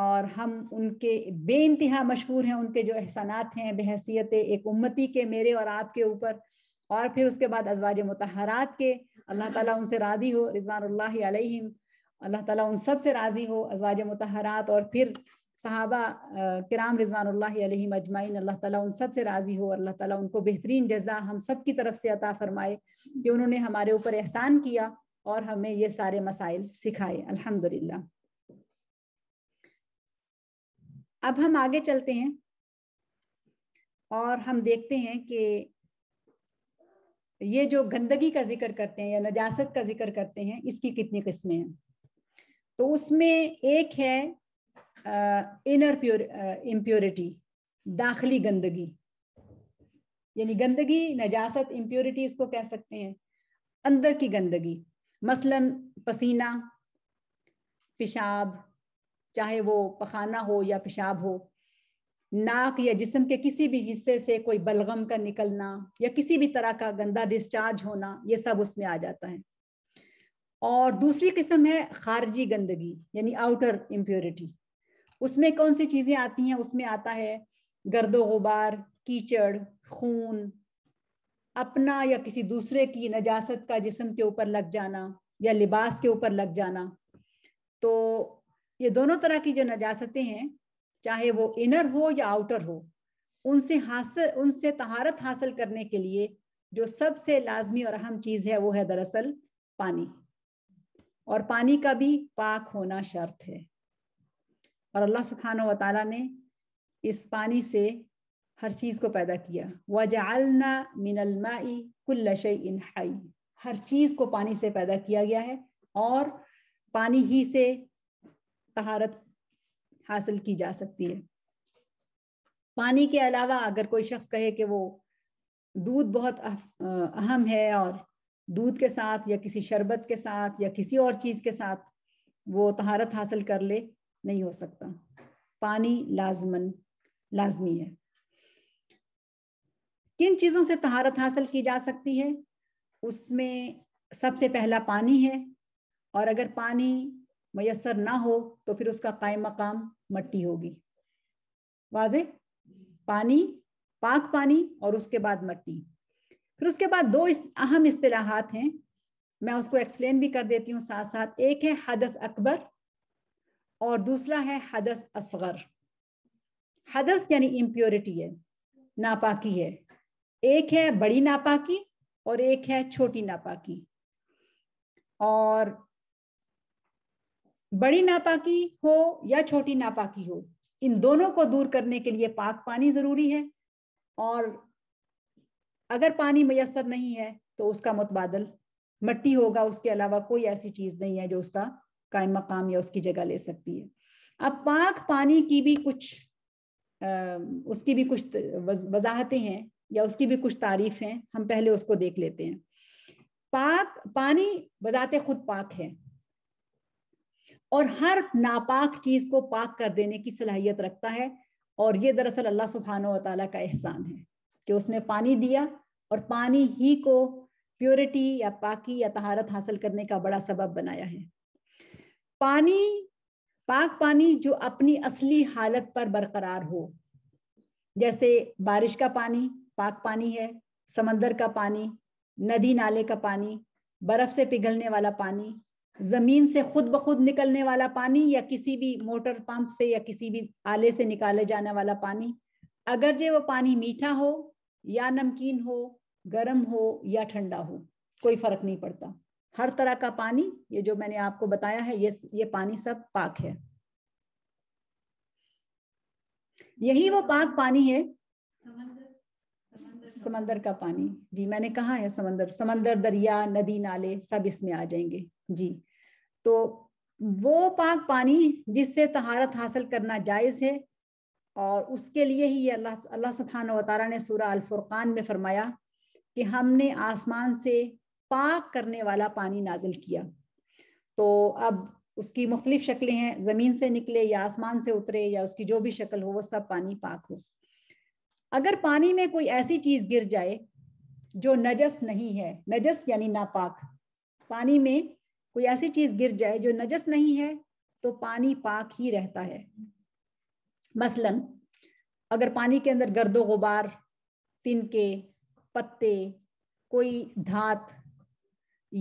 और हम उनके बे इंतहा मशहूर हैं उनके जो एहसानात हैं बहसीत एक उम्मती के मेरे और आपके ऊपर और फिर उसके बाद अजवाज मतहरात के अल्लाह ताला उनसे राजी हो रिजवान अल्लाह ताला उन सब से राज़ी हो अजवाज मतहरात और फिर सहाबा कराम रिजवान अजमाइन अल्लाह ताला उन सब से राज़ी हो अल्लाह ताला उनको बेहतरीन जजा हम सब की तरफ से अता फरमाए कि उन्होंने हमारे ऊपर एहसान किया और हमें ये सारे मसाइल सिखाए अल्हम्दुलिल्लाह अब हम आगे चलते हैं और हम देखते हैं कि ये जो गंदगी का जिक्र करते हैं या नजासत का जिक्र करते हैं इसकी कितनी किस्में हैं तो उसमें एक है इनर प्योर इम्प्योरिटी दाखिली गंदगी यानी गंदगी नजासत इम्प्योरिटी इसको कह सकते हैं अंदर की गंदगी मसलन पसीना पेशाब चाहे वो पखाना हो या पेशाब हो नाक या जिस्म के किसी भी हिस्से से कोई बलगम का निकलना या किसी भी तरह का गंदा डिस्चार्ज होना ये सब उसमें आ जाता है और दूसरी किस्म है खारजी गंदगी यानी आउटर इम्प्योरिटी उसमें कौन सी चीजें आती हैं उसमें आता है गर्दो गुबार कीचड़ खून अपना या किसी दूसरे की नजासत का जिसम के ऊपर लग जाना या लिबास के ऊपर लग जाना तो ये दोनों तरह की जो नजासतें हैं चाहे वो इनर हो या आउटर हो उनसे हासिल उनसे तहारत हासिल करने के लिए जो सबसे लाजमी और अहम चीज़ है वो है दरअसल पानी और पानी का भी पाक होना शर्त है और अल्लाह सुबहान व ताली ने इस पानी से हर चीज़ को पैदा किया वजालना मिनलमाई कुल्ल इन हाई हर चीज़ को पानी से पैदा किया गया है और पानी ही से तहारत हासिल की जा सकती है पानी के अलावा अगर कोई शख्स कहे कि वो दूध बहुत अहम है और दूध के साथ या किसी शरबत के साथ या किसी और चीज़ के साथ वो तहारत हासिल कर ले नहीं हो सकता पानी लाजमन लाजमी है किन चीजों से तहारत हासिल की जा सकती है उसमें सबसे पहला पानी है और अगर पानी मैसर ना हो तो फिर उसका कायम मकाम मट्टी होगी वाजे पानी पाक पानी और उसके बाद मट्टी फिर उसके बाद दो इस, अहम इस्तेलाहात हैं मैं उसको एक्सप्लेन भी कर देती हूँ साथ साथ एक है हदस अकबर और दूसरा है हदस असगर हदस यानी इम्प्योरिटी है नापाकी है एक है बड़ी नापाकी और एक है छोटी नापाकी और बड़ी नापाकी हो या छोटी नापाकी हो इन दोनों को दूर करने के लिए पाक पानी जरूरी है और अगर पानी मैसर नहीं है तो उसका मुतबादल मट्टी होगा उसके अलावा कोई ऐसी चीज नहीं है जो उसका कायम मकाम या उसकी जगह ले सकती है अब पाक पानी की भी कुछ आ, उसकी भी कुछ वजाहतें हैं या उसकी भी कुछ तारीफ हैं हम पहले उसको देख लेते हैं पाक पानी बजात खुद पाक है और हर नापाक चीज को पाक कर देने की सलाहियत रखता है और ये दरअसल अल्लाह सुबहान तला का एहसान है कि उसने पानी दिया और पानी ही को प्योरिटी या पाकी या तहारत हासिल करने का बड़ा सबब बनाया है पानी पाक पानी जो अपनी असली हालत पर बरकरार हो जैसे बारिश का पानी पाक पानी है समंदर का पानी नदी नाले का पानी बर्फ से पिघलने वाला पानी जमीन से खुद ब खुद निकलने वाला पानी या किसी भी मोटर पंप से या किसी भी आले से निकाले जाने वाला पानी अगर जो वो पानी मीठा हो या नमकीन हो गर्म हो या ठंडा हो कोई फर्क नहीं पड़ता हर तरह का पानी ये जो मैंने आपको बताया है ये ये पानी सब पाक है यही वो पाक पानी है समंदर का पानी जी मैंने कहा है समंदर समंदर दरिया नदी नाले सब इसमें आ जाएंगे जी तो वो पाक पानी जिससे तहारत हासिल करना जायज़ है और उसके लिए ही ये अल्लाह अल्लाह सुबहान तारा ने सूरा अल फुरक़ान में फरमाया कि हमने आसमान से पाक करने वाला पानी नाजिल किया तो अब उसकी मुख्तलिफ शक्लें हैं ज़मीन से निकले या आसमान से उतरे या उसकी जो भी शक्ल हो वो सब पानी पाक हो अगर पानी में कोई ऐसी चीज़ गिर जाए जो नजस नहीं है नजस यानी नापाक पानी में कोई ऐसी चीज़ गिर जाए जो नजस नहीं है तो पानी पाक ही रहता है मसलन अगर पानी के अंदर गर्दो गुबार तिनके पत्ते कोई धात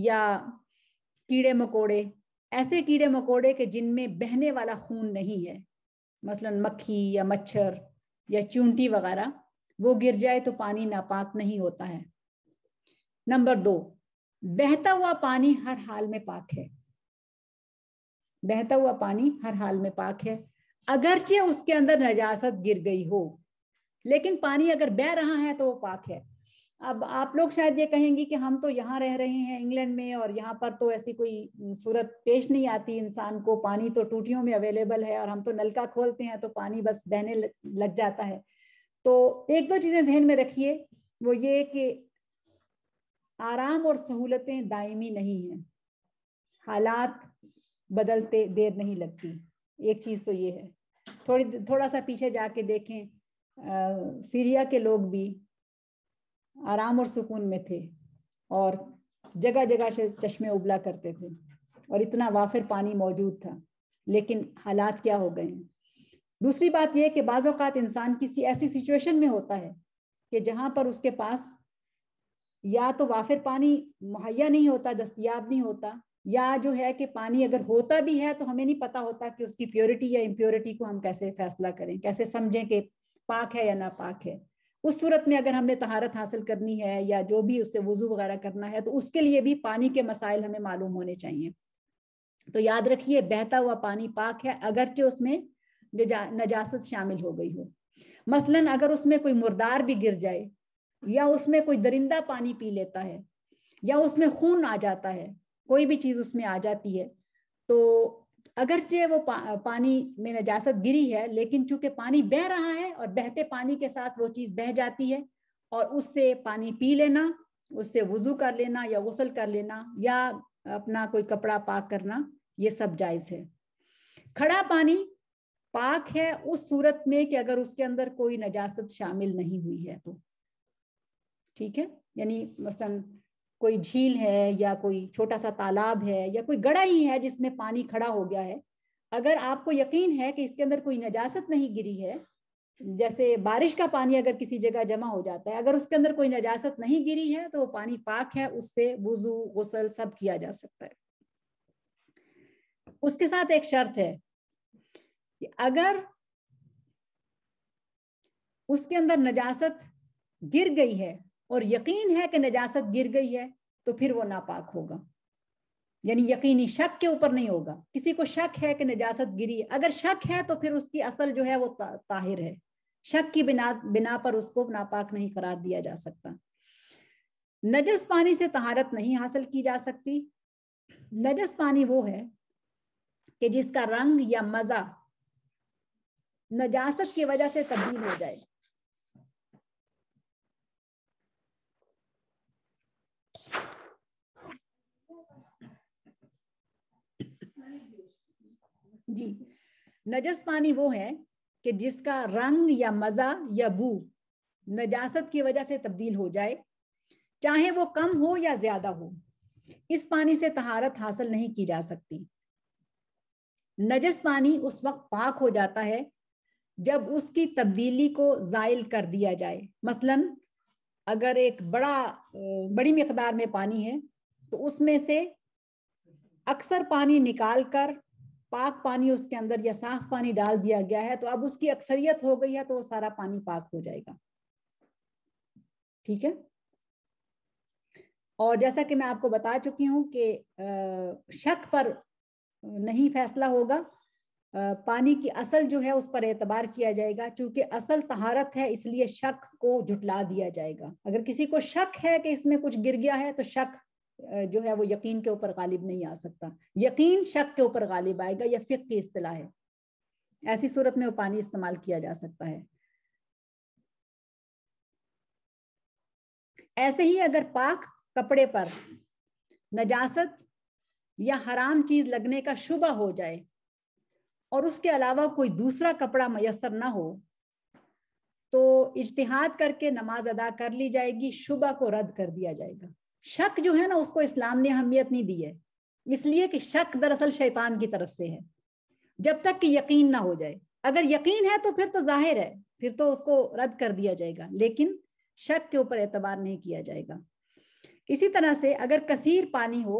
या कीड़े मकोड़े ऐसे कीड़े मकोड़े के जिनमें बहने वाला खून नहीं है मसलन मक्खी या मच्छर या चूंटी वगैरह वो गिर जाए तो पानी नापाक नहीं होता है नंबर दो बहता हुआ पानी हर हाल में पाक है बहता हुआ पानी हर हाल में पाक है अगरचे उसके अंदर नजासत गिर गई हो लेकिन पानी अगर बह रहा है तो वो पाक है अब आप लोग शायद ये कहेंगे कि हम तो यहाँ रह रहे हैं इंग्लैंड में और यहाँ पर तो ऐसी कोई सूरत पेश नहीं आती इंसान को पानी तो टूटियों में अवेलेबल है और हम तो नलका खोलते हैं तो पानी बस बहने लग जाता है तो एक दो चीजें जहन में रखिए वो ये कि आराम और सहूलतें दायमी नहीं है हालात बदलते देर नहीं लगती एक चीज तो ये है थोड़ी थोड़ा सा पीछे जाके देखें आ, सीरिया के लोग भी आराम और सुकून में थे और जगह जगह से चश्मे उबला करते थे और इतना वाफिर पानी मौजूद था लेकिन हालात क्या हो गए हैं दूसरी बात यह कि बाज़ात इंसान किसी ऐसी सिचुएशन में होता है कि जहाँ पर उसके पास या तो वाफिर पानी मुहैया नहीं होता दस्तियाब नहीं होता या जो है कि पानी अगर होता भी है तो हमें नहीं पता होता कि उसकी प्योरिटी या इम्प्योरिटी को हम कैसे फैसला करें कैसे समझें कि पाक है या ना पाक है उस सूरत में अगर हमने तहारत हासिल करनी है या जो भी उससे वजू वगैरह करना है तो उसके लिए भी पानी के मसाइल हमें मालूम होने चाहिए तो याद रखिए बहता हुआ पानी पाक है अगरचे उसमें नजासत शामिल हो गई हो मसलन अगर उसमें कोई मुर्दार भी गिर जाए या उसमें कोई दरिंदा पानी पी लेता है या उसमें खून आ जाता है कोई भी चीज उसमें आ जाती है तो अगरचे वो पा, पानी में नजासत गिरी है लेकिन चूंकि पानी बह रहा है और बहते पानी के साथ वो चीज बह जाती है और उससे पानी पी लेना उससे वजू कर लेना या गसल कर लेना या अपना कोई कपड़ा पाक करना ये सब जायज है खड़ा पानी पाक है उस सूरत में कि अगर उसके अंदर कोई नजासत शामिल नहीं हुई है तो ठीक है यानी मसलन कोई झील है या कोई छोटा सा तालाब है या कोई गड़ा ही है जिसमें पानी खड़ा हो गया है अगर आपको यकीन है कि इसके अंदर कोई नजासत नहीं गिरी है जैसे बारिश का पानी अगर किसी जगह जमा हो जाता है अगर उसके अंदर कोई नजासत नहीं गिरी है तो वो पानी पाक है उससे वजू गसल सब किया जा सकता है उसके साथ एक शर्त है कि अगर उसके अंदर नजासत गिर गई है और यकीन है कि नजासत गिर गई है तो फिर वो नापाक होगा यानी यकीनी शक के ऊपर नहीं होगा किसी को शक है कि नजासत गिरी अगर शक है तो फिर उसकी असल जो है वो ता, ताहिर है शक की बिना बिना पर उसको नापाक नहीं करार दिया जा सकता नजस पानी से तहारत नहीं हासिल की जा सकती नजस पानी वो है कि जिसका रंग या मजा नजासत की वजह से तब्दील हो जाए जी नजस पानी वो है कि जिसका रंग या मजा या बू नजासत की वजह से तब्दील हो जाए चाहे वो कम हो या ज्यादा हो इस पानी से तहारत हासिल नहीं की जा सकती नजस पानी उस वक्त पाक हो जाता है जब उसकी तब्दीली को जायल कर दिया जाए मसलन अगर एक बड़ा बड़ी मकदार में पानी है तो उसमें से अक्सर पानी निकाल कर पाक पानी उसके अंदर या साफ पानी डाल दिया गया है तो अब उसकी अक्सरियत हो गई है तो वो सारा पानी पाक हो जाएगा ठीक है और जैसा कि मैं आपको बता चुकी हूं कि शक पर नहीं फैसला होगा पानी की असल जो है उस पर एतबार किया जाएगा क्योंकि असल तहारत है इसलिए शक को झुटला दिया जाएगा अगर किसी को शक है कि इसमें कुछ गिर गया है तो शक जो है वो यकीन के ऊपर गालिब नहीं आ सकता यकीन शक के ऊपर गालिब आएगा या फिक की अतलाह है ऐसी सूरत में वो पानी इस्तेमाल किया जा सकता है ऐसे ही अगर पाक कपड़े पर नजासत या हराम चीज लगने का शुबा हो जाए और उसके अलावा कोई दूसरा कपड़ा मैसर ना हो तो इज्तिहाद करके नमाज अदा कर ली जाएगी शुबा को रद्द कर दिया जाएगा शक जो है ना उसको इस्लाम ने अहमियत नहीं दी है इसलिए कि शक दरअसल शैतान की तरफ से है जब तक कि यकीन ना हो जाए अगर यकीन है तो फिर तो जाहिर है फिर तो उसको रद्द कर दिया जाएगा लेकिन शक के ऊपर एतबार नहीं किया जाएगा इसी तरह से अगर कसीर पानी हो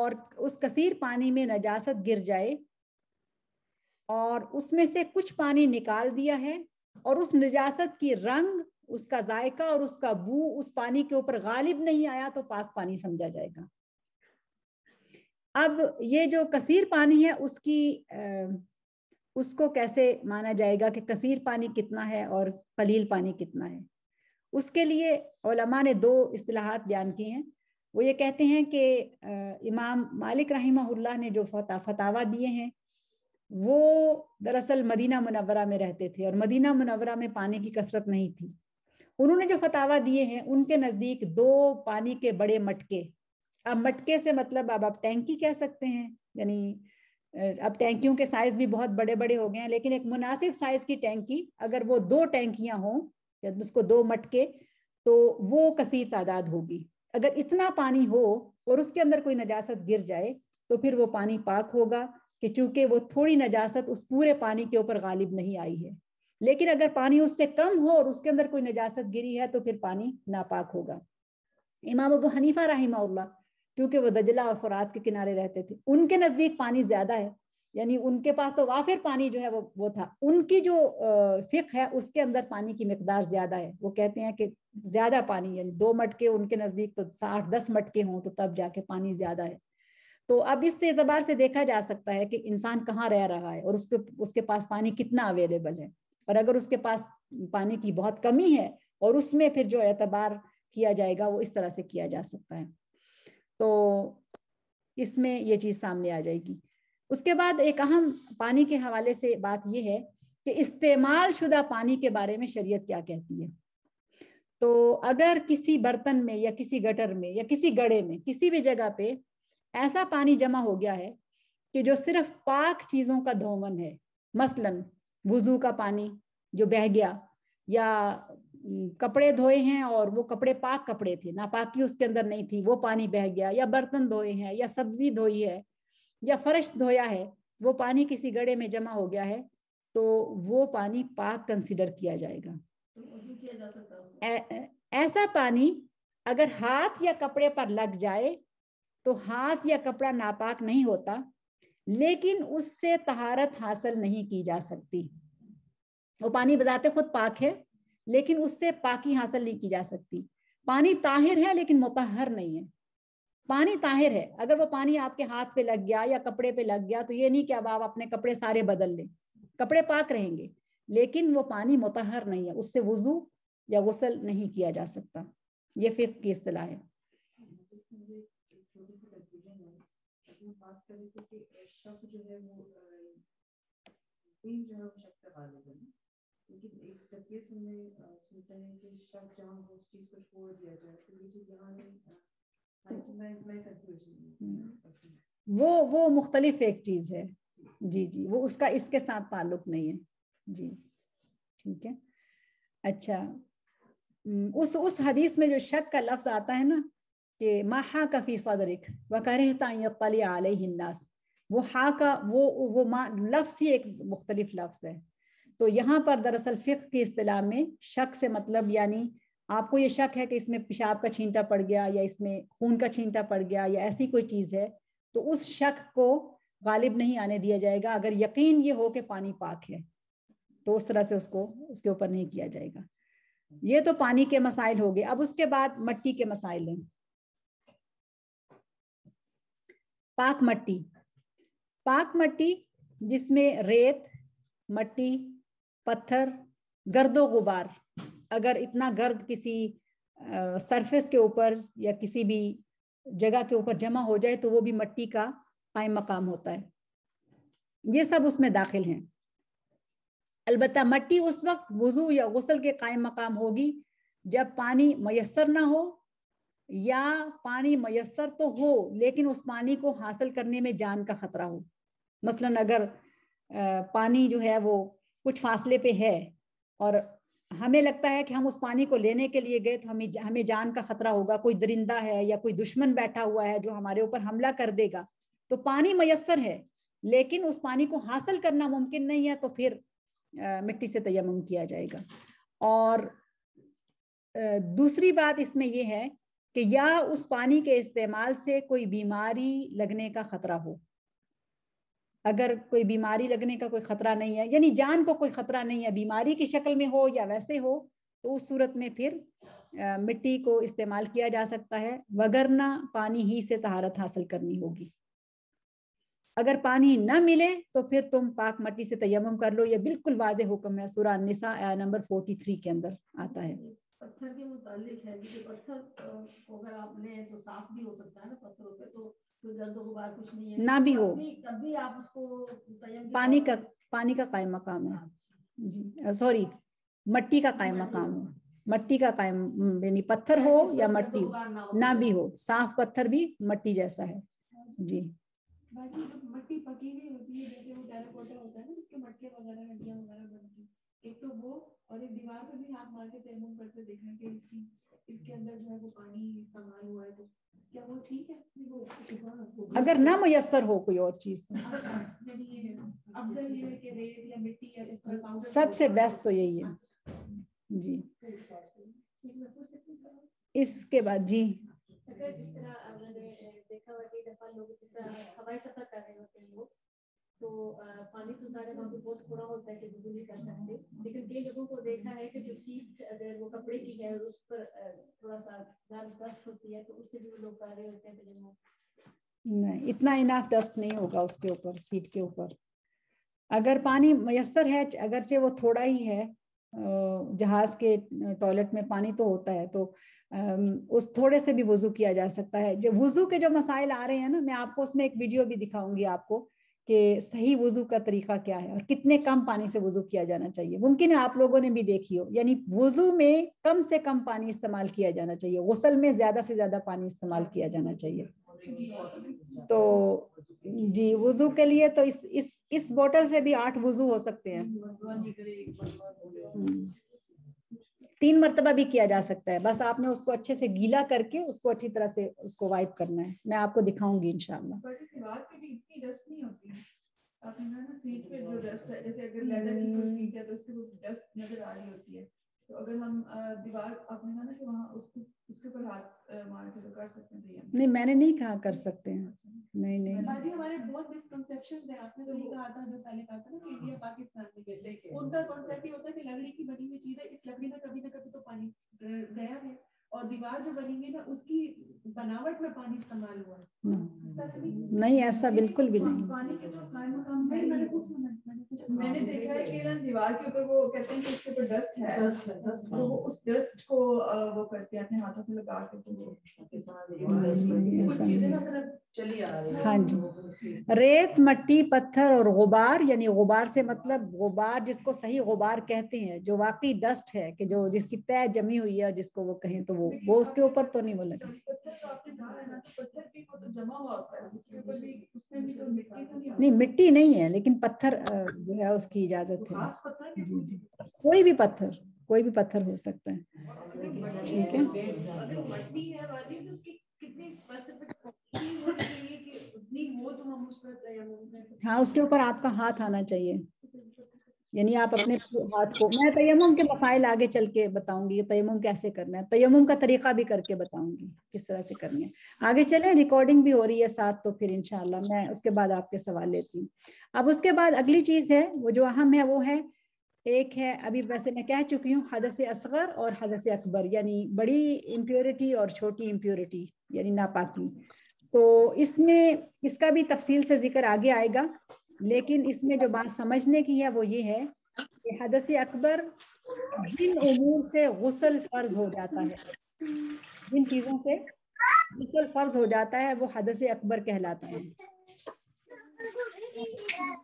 और उस कसीर पानी में नजासत गिर जाए और उसमें से कुछ पानी निकाल दिया है और उस नजासत की रंग उसका जायका और उसका बू उस पानी के ऊपर गालिब नहीं आया तो पाक पानी समझा जाएगा अब ये जो कसीर पानी है उसकी उसको कैसे माना जाएगा कि कसीर पानी कितना है और कलील पानी कितना है उसके लिए ओलमा ने दो असलाहत बयान की हैं वो ये कहते हैं कि इमाम मालिक रहीमहुल्लाह ने जो फता फतावा दिए हैं वो दरअसल मदीना मुनवरा में रहते थे और मदीना मुनवरा में पानी की कसरत नहीं थी उन्होंने जो फतावा दिए हैं उनके नजदीक दो पानी के बड़े मटके अब मटके से मतलब अब आप टैंकी कह सकते हैं यानी अब टैंकियों के साइज भी बहुत बड़े बड़े हो गए हैं लेकिन एक मुनासिब साइज की टैंकी अगर वो दो टैंकियां हों या उसको दो मटके तो वो कसी तादाद होगी अगर इतना पानी हो और उसके अंदर कोई नजासत गिर जाए तो फिर वो पानी पाक होगा कि चूंकि वो थोड़ी नजासत उस पूरे पानी के ऊपर गालिब नहीं आई है लेकिन अगर पानी उससे कम हो और उसके अंदर कोई नजासत गिरी है तो फिर पानी नापाक होगा इमाम अबू हनीफा रही क्योंकि वो दजला और फरात के किनारे रहते थे उनके नजदीक पानी ज्यादा है यानी उनके पास तो वाफिर पानी जो है वो वो था उनकी जो फिक है उसके अंदर पानी की मकदार ज्यादा है वो कहते हैं कि ज्यादा पानी यानी दो मटके उनके नजदीक तो साठ दस मटके हों तो तब जाके पानी ज्यादा है तो अब इस एतबार से देखा जा सकता है कि इंसान कहाँ रह रहा है और उसके उसके पास पानी कितना अवेलेबल है और अगर उसके पास पानी की बहुत कमी है और उसमें फिर जो एतबार किया जाएगा वो इस तरह से किया जा सकता है तो इसमें ये चीज सामने आ जाएगी उसके बाद एक अहम पानी के हवाले से बात यह है कि इस्तेमाल शुदा पानी के बारे में शरीयत क्या कहती है तो अगर किसी बर्तन में या किसी गटर में या किसी गड़े में किसी भी जगह पे ऐसा पानी जमा हो गया है कि जो सिर्फ पाक चीजों का धोमन है मसलन वजू का पानी जो बह गया या कपड़े धोए हैं और वो कपड़े पाक कपड़े थे नापाकी उसके अंदर नहीं थी वो पानी बह गया या बर्तन धोए हैं या सब्जी धोई है या फर्श धोया है वो पानी किसी गड़े में जमा हो गया है तो वो पानी पाक कंसिडर किया जाएगा तो ऐसा पानी अगर हाथ या कपड़े पर लग जाए तो हाथ या कपड़ा नापाक नहीं होता लेकिन उससे तहारत हासिल नहीं की जा सकती वो पानी बजाते खुद पाक है लेकिन उससे पाकी हासिल नहीं की जा सकती पानी ताहिर है लेकिन मुतहर नहीं है पानी ताहिर है अगर वो पानी आपके हाथ पे लग गया या कपड़े पे लग गया तो ये नहीं कि अब आप अपने कपड़े सारे बदल लें कपड़े पाक रहेंगे लेकिन वो पानी मुतहर नहीं है उससे वजू या गसल नहीं किया जा सकता ये फिक की अतला है शब्द जो है वो वीर जो है वो शब्द का गालिब लेकिन एक तबियत में सुनते हैं कि शब्द जहाँ हो उस चीज़ को छोड़ दिया जाए तो ये चीज़ यहाँ नहीं हाँ, तो हम्म। वो वो मुख्तलिफ एक चीज़ है जी जी वो उसका इसके साथ ताल्लुक नहीं है जी ठीक है अच्छा हम्म, उस उस हदीस में जो शक का लफ्ज आता है ना कि माहा कफी सदरिक व करहता तली आलनास वो हा का वो वो माँ लफ्स ही एक मुख्तलिफ लफ्स है तो यहाँ पर दरअसल फ़िक की अतलाह में शक से मतलब यानी आपको ये शक है कि इसमें पेशाब का छींटा पड़ गया या इसमें खून का छींटा पड़ गया या ऐसी कोई चीज़ है तो उस शक को गालिब नहीं आने दिया जाएगा अगर यकीन ये हो कि पानी पाक है तो उस तरह से उसको उसके ऊपर नहीं किया जाएगा ये तो पानी के मसाइल हो गए अब उसके बाद मट्टी के मसाइल हैं पाक मट्टी पाक मट्टी जिसमें रेत मट्टी पत्थर गर्दो गुबार अगर इतना गर्द किसी सरफेस के ऊपर या किसी भी जगह के ऊपर जमा हो जाए तो वो भी मट्टी का पाए मकाम होता है ये सब उसमें दाखिल हैं अलबत् मट्टी उस वक्त वजू या गसल के कायम मकाम होगी जब पानी मैसर ना हो या पानी मयसर तो हो लेकिन उस पानी को हासिल करने में जान का खतरा हो मसलन अगर पानी जो है वो कुछ फासले पे है और हमें लगता है कि हम उस पानी को लेने के लिए गए तो हमें हमें जान का खतरा होगा कोई दरिंदा है या कोई दुश्मन बैठा हुआ है जो हमारे ऊपर हमला कर देगा तो पानी मयसर है लेकिन उस पानी को हासिल करना मुमकिन नहीं है तो फिर आ, मिट्टी से तयम किया जाएगा और आ, दूसरी बात इसमें यह है कि या उस पानी के इस्तेमाल से कोई बीमारी लगने का खतरा हो अगर कोई बीमारी लगने का कोई खतरा नहीं है यानी जान को कोई खतरा नहीं है बीमारी की शक्ल में हो या वैसे हो तो उस सूरत में फिर आ, मिट्टी को इस्तेमाल किया जा सकता है वगरना पानी ही से तहारत हासिल करनी होगी अगर पानी न मिले तो फिर तुम पाक मट्टी से तयम कर लो ये बिल्कुल वाज हुक्म है सुरान निसा नंबर फोर्टी थ्री के अंदर आता है पत्थर के मुतालिक है क्योंकि पत्थर अगर आपने तो साफ भी हो सकता है ना पत्थरों पे तो कोई गर्द गुबार कुछ नहीं है ना भी हो तब भी आप उसको पानी का पानी का कायम मकाम है अच्छा। जी सॉरी मट्टी का कायम मकाम है मट्टी का कायम यानी पत्थर हो या मट्टी ना भी हो साफ पत्थर भी मट्टी जैसा है अच्छा। जी मट्टी पकी हुई होती है जैसे वो टेराकोटा होता है ना उसके मटके वगैरह हड्डियां वगैरह बनती एक तो वो और एक दीवार पर भी हाथ मार के तैमूर पढ़ते देखा कि इसकी इसके अंदर जो है वो पानी इस्तेमाल हुआ है तो क्या वो ठीक है वो अगर ना मुयसर हो कोई और चीज तो अच्छा, सबसे बेस्ट तो यही है अच्छा, जी इसके बाद जी अगर जिस तरह मैंने देखा हुआ कि दफा लोग जिस तरह हवाई सफर कर रहे होते हैं लोग तो पानी तो सारे वहाँ पे बहुत थोड़ा होता है कि वजू नहीं कर सकते लेकिन कई लोगों को देखा है कि जो सीट अगर वो कपड़े की है उस पर थोड़ा सा दस्त होती है तो उससे भी वो लोग कर रहे होते हैं तो नहीं इतना इनाफ डस्ट नहीं होगा उसके ऊपर सीट के ऊपर अगर पानी मैसर है अगरचे वो थोड़ा ही है जहाज के टॉयलेट में पानी तो होता है तो उस थोड़े से भी वजू किया जा सकता है जो वजू के जो मसाइल आ रहे हैं ना मैं आपको उसमें एक वीडियो भी दिखाऊंगी आपको कि सही वजू का तरीका क्या है और कितने कम पानी से वजू किया जाना चाहिए मुमकिन है आप लोगों ने भी देखी हो यानी वजू में कम से कम पानी इस्तेमाल किया जाना चाहिए गसल में ज्यादा से ज्यादा पानी इस्तेमाल किया जाना चाहिए तो जी वजू के लिए तो इस इस इस बोतल से भी आठ वजू हो सकते हैं तीन मरतबा भी किया जा सकता है बस आपने उसको अच्छे से गीला करके उसको अच्छी तरह से उसको वाइप करना है मैं आपको दिखाऊंगी इनशाला हम्म। तो तो अगर हम दीवार आपने कहा ना कि वहाँ उसको उसके ऊपर हाथ मार के तो कर सकते हैं नहीं मैंने नहीं कहा कर सकते हैं अच्छा। नहीं नहीं तो हमारे बहुत मिसकंसेप्शन है आपने सही कहा था जो पहले कहा था ना कि हाँ। इंडिया पाकिस्तान में जैसे उनका कॉन्सेप्ट ये होता है कि लकड़ी की बनी हुई चीज है इस लकड़ी में कभी ना कभी तो पानी गया है और दीवार जो बनेंगे ना उसकी बनावट में पानी इस्तेमाल हुआ है हम्म। नहीं ऐसा बिल्कुल भी नहीं पानी के तो मैंने कुछ मैंने देखा है कि ना दीवार के ऊपर वो कहते हैं कि उसके ऊपर डस्ट है डस्ट है डस्ट तो वो उस डस्ट को वो करते हैं अपने हाथों को लगा के तो वो चीजें ना सिर्फ हाँ जी तो रेत मट्टी पत्थर और गुबार यानी गुबार से मतलब गुबार जिसको सही गुबार कहते हैं जो वाकई डस्ट है कि जो जिसकी तय जमी हुई है जिसको वो कहें तो वो वो उसके ऊपर तो नहीं बोला तो तो नहीं मिट्टी नहीं है लेकिन पत्थर जो है उसकी इजाजत है जी जी कोई भी पत्थर कोई भी पत्थर हो सकता है ठीक है तो हाँ उसके ऊपर आपका हाथ आना चाहिए यानी आप अपने हाथ को मैं तयम के मसाइल आगे चल के बताऊंगी तयम कैसे करना है तयम का तरीका भी करके बताऊंगी किस तरह से करनी है आगे चले रिकॉर्डिंग भी हो रही है साथ तो फिर इनशाला मैं उसके बाद आपके सवाल लेती हूँ अब उसके बाद अगली चीज है वो जो अहम है वो है एक है अभी वैसे मैं कह चुकी हूँ हदस असगर और हदस अकबर यानी बड़ी इम्प्योरिटी और छोटी इम्प्योरिटी यानी नापाकी तो इसमें इसका भी तफसील से जिक्र आगे आएगा लेकिन इसमें जो बात समझने की है वो ये है कि हदस अकबर जिन उमूर से गसल फर्ज हो जाता है जिन चीज़ों से गसल फर्ज हो जाता है वो हदस अकबर कहलाता है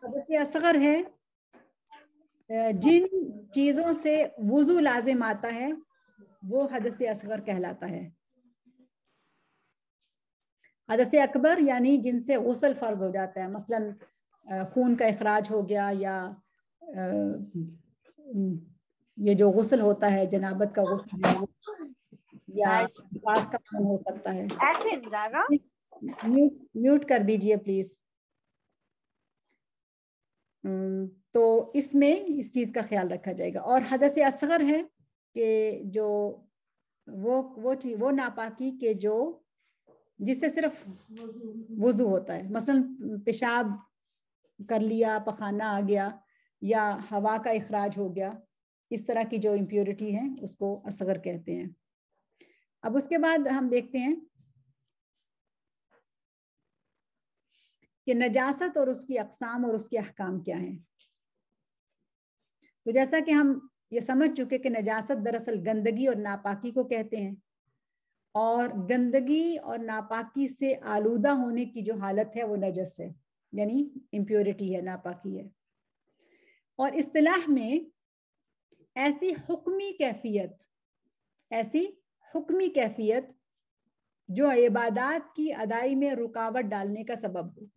हदस असगर है जिन चीज़ों से वज़ू लाजिम आता है वो हदस असगर कहलाता है हदस अकबर यानी जिनसे गसल फ़र्ज हो जाता है मसलन खून का अखराज हो गया या ये जो गसल होता है जनाबत का गसल या का हो सकता है ऐसे म्यूट म्यूट कर दीजिए प्लीज तो इसमें इस चीज का ख्याल रखा जाएगा और हदस असगर है कि जो वो वो चीज वो नापाकी के जो जिससे सिर्फ वजू होता है मसलन पेशाब कर लिया पखाना आ गया या हवा का अखराज हो गया इस तरह की जो इम्प्योरिटी है उसको असगर कहते हैं अब उसके बाद हम देखते हैं कि नजासत और उसकी अकसाम और उसके अहकाम क्या हैं तो जैसा कि हम ये समझ चुके कि नजासत दरअसल गंदगी और नापाकी को कहते हैं और गंदगी और नापाकी से आलूदा होने की जो हालत है वो नजस है यानी इम्प्योरिटी है नापाकी है और इस्तलाह में ऐसी हुक्मी कैफियत ऐसी हुक्मी कैफियत जो इबादात की अदाई में रुकावट डालने का सबब हो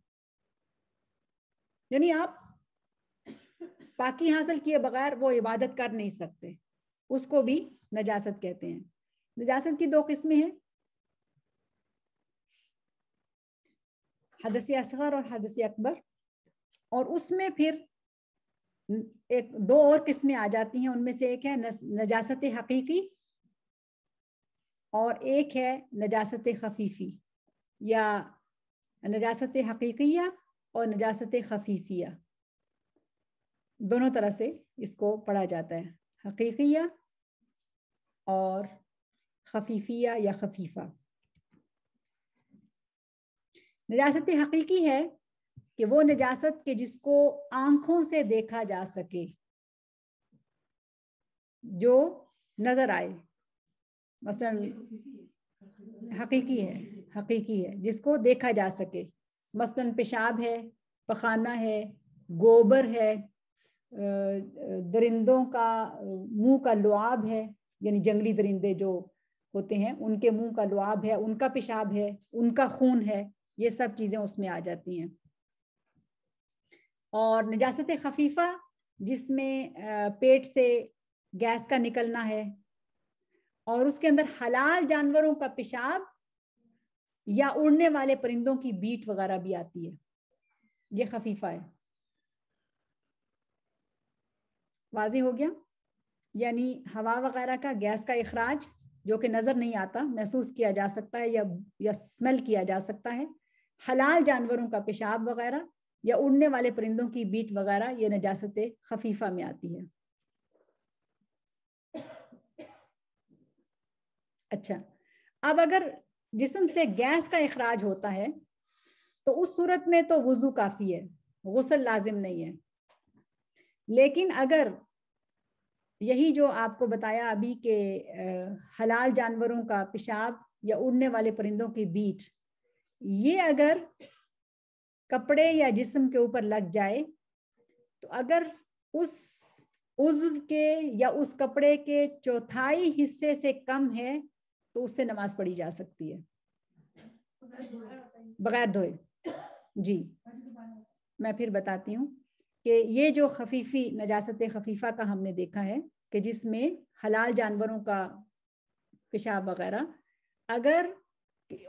यानी आप पाकि हासिल किए बगैर वो इबादत कर नहीं सकते उसको भी नजासत कहते हैं नजासत की दो किस्में हैं हदसी असगर और हदसी अकबर और उसमें फिर एक दो और किस्में आ जाती हैं उनमें से एक है नजासत हकीकी और एक है नजासत खफीफी या नजासत हकीकिया और नजासत खफीफिया दोनों तरह से इसको पढ़ा जाता है हकीकिया और खफीफिया या खफीफा निरासत हकीकी है कि वो निजासत के जिसको आंखों से देखा जा सके जो नजर आए मसलन हकीकी है हकीकी है जिसको देखा जा सके मसलन पेशाब है पखाना है गोबर है दरिंदों का मुंह का लुआब है यानी जंगली दरिंदे जो होते हैं उनके मुंह का लुआब है उनका पेशाब है उनका खून है ये सब चीजें उसमें आ जाती हैं और निजास्त खफीफा जिसमें पेट से गैस का निकलना है और उसके अंदर हलाल जानवरों का पेशाब या उड़ने वाले परिंदों की बीट वगैरह भी आती है ये खफीफा है वाजी हो गया यानी हवा वगैरह का गैस का अखराज जो कि नजर नहीं आता महसूस किया जा सकता है या या स्मेल किया जा सकता है हलाल जानवरों का पेशाब वगैरह या उड़ने वाले परिंदों की बीट वगैरह ये नजास्त खफीफा में आती है अच्छा अब अगर जिसम से गैस का अखराज होता है तो उस सूरत में तो वजू काफी है गसल लाजिम नहीं है लेकिन अगर यही जो आपको बताया अभी के हलाल जानवरों का पेशाब या उड़ने वाले परिंदों की बीट ये अगर कपड़े या जिस्म के ऊपर लग जाए तो अगर उस उज्व के या उस कपड़े के चौथाई हिस्से से कम है तो उससे नमाज पढ़ी जा सकती है बगैर धोए जी मैं फिर बताती हूँ कि ये जो खफीफी नजासत खफीफा का हमने देखा है कि जिसमें हलाल जानवरों का पेशाब वगैरह अगर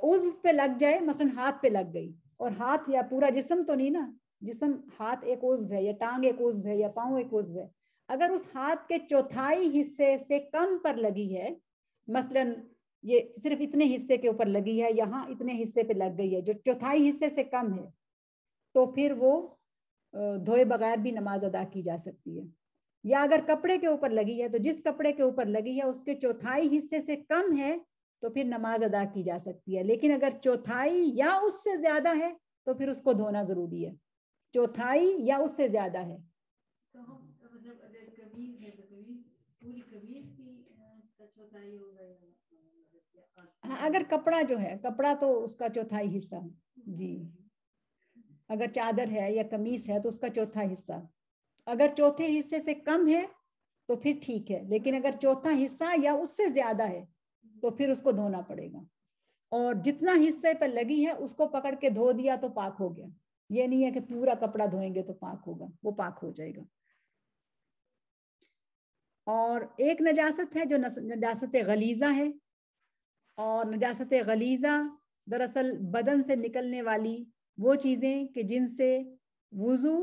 उज पे लग जाए मसलन हाथ पे लग गई और हाथ या पूरा जिसम तो नहीं ना जिसम हाथ एक उज्व है या टांग एक उज्व है या पाँव एक उज्व है अगर उस हाथ के चौथाई हिस्से से कम पर लगी है मसलन ये सिर्फ इतने हिस्से के ऊपर लगी है यहाँ इतने हिस्से पे लग गई है जो चौथाई हिस्से से कम है तो फिर वो धोए बगैर भी नमाज अदा की जा सकती है या अगर कपड़े के ऊपर लगी है तो जिस कपड़े के ऊपर लगी है उसके चौथाई हिस्से से कम है तो फिर नमाज अदा की जा सकती है लेकिन अगर चौथाई या उससे ज्यादा है तो फिर उसको धोना जरूरी है चौथाई या उससे ज्यादा है तो हम तो मतलब अगर कमीज है तो पूरी कमीज की तो मतलब हाँ अगर कपड़ा जो है कपड़ा तो उसका चौथाई हिस्सा जी हम्म। अगर चादर है या कमीज है तो उसका चौथा हिस्सा अगर चौथे हिस्से से कम है तो फिर ठीक है लेकिन अगर चौथा हिस्सा या उससे ज्यादा है तो फिर उसको धोना पड़ेगा और जितना हिस्से पर लगी है उसको पकड़ के धो दिया तो पाक हो गया ये नहीं है कि पूरा कपड़ा धोएंगे तो पाक होगा वो पाक हो जाएगा और एक नजासत है जो नजासत गलीजा है और नजासत गलीजा दरअसल बदन से निकलने वाली वो चीज़ें कि जिनसे वज़ू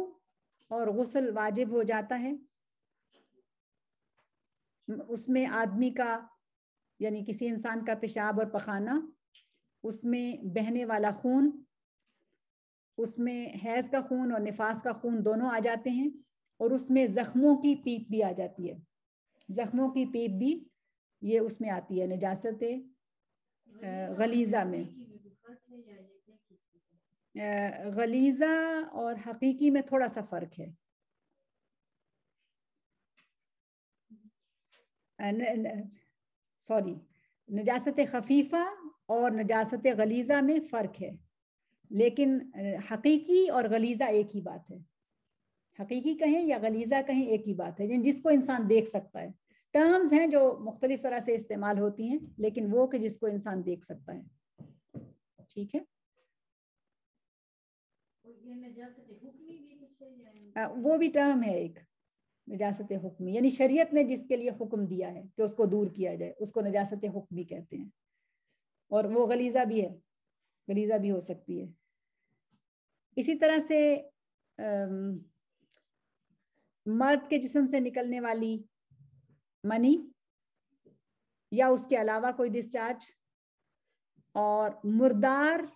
और गसल वाजिब हो जाता है उसमें आदमी का यानी किसी इंसान का पेशाब और पखाना उसमें बहने वाला खून उसमें हैज का खून और निफास का खून दोनों आ जाते हैं और उसमें जख्मों की पीप भी आ जाती है जख्मों की पीप भी ये उसमें आती है निजासत गलीजा में गलीजा और हकीकी में थोड़ा सा फर्क है सॉरी नजास्त खफीफा और नजास्त गलीज़ा में फ़र्क है लेकिन हकीकी और गलीज़ा एक ही बात है हकीकी कहें या गलीज़ा कहें एक ही बात है जिसको इंसान देख सकता है टर्म्स हैं जो मुख्तलिफ तरह से इस्तेमाल होती हैं लेकिन वो कि जिसको इंसान देख सकता है ठीक है वो भी टर्म है एक नजासत हुक्मी यानी शरीयत ने जिसके लिए हुक्म दिया है कि उसको दूर किया जाए उसको नजासत हुक्मी कहते हैं और वो गलीजा भी है गलीजा भी हो सकती है इसी तरह से मर्द के जिस्म से निकलने वाली मनी या उसके अलावा कोई डिस्चार्ज और मुर्दार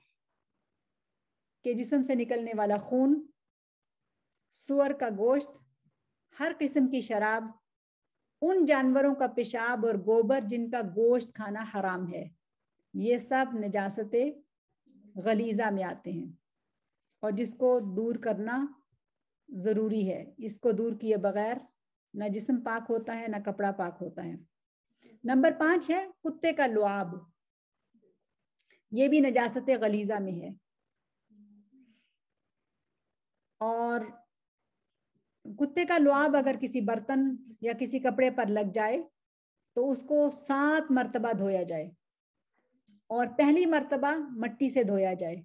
के जिसम से निकलने वाला खून सुअर का गोश्त हर किस्म की शराब उन जानवरों का पेशाब और गोबर जिनका गोश्त खाना हराम है ये सब नजासतें गलीजा में आते हैं और जिसको दूर करना ज़रूरी है इसको दूर किए बगैर ना जिसम पाक होता है ना कपड़ा पाक होता है नंबर पाँच है कुत्ते का लुआब ये भी नजासत गलीजा में है कुत्ते का लुआब अगर किसी बर्तन या किसी कपड़े पर लग जाए तो उसको सात मरतबा धोया जाए और पहली मरतबा मट्टी से धोया जाए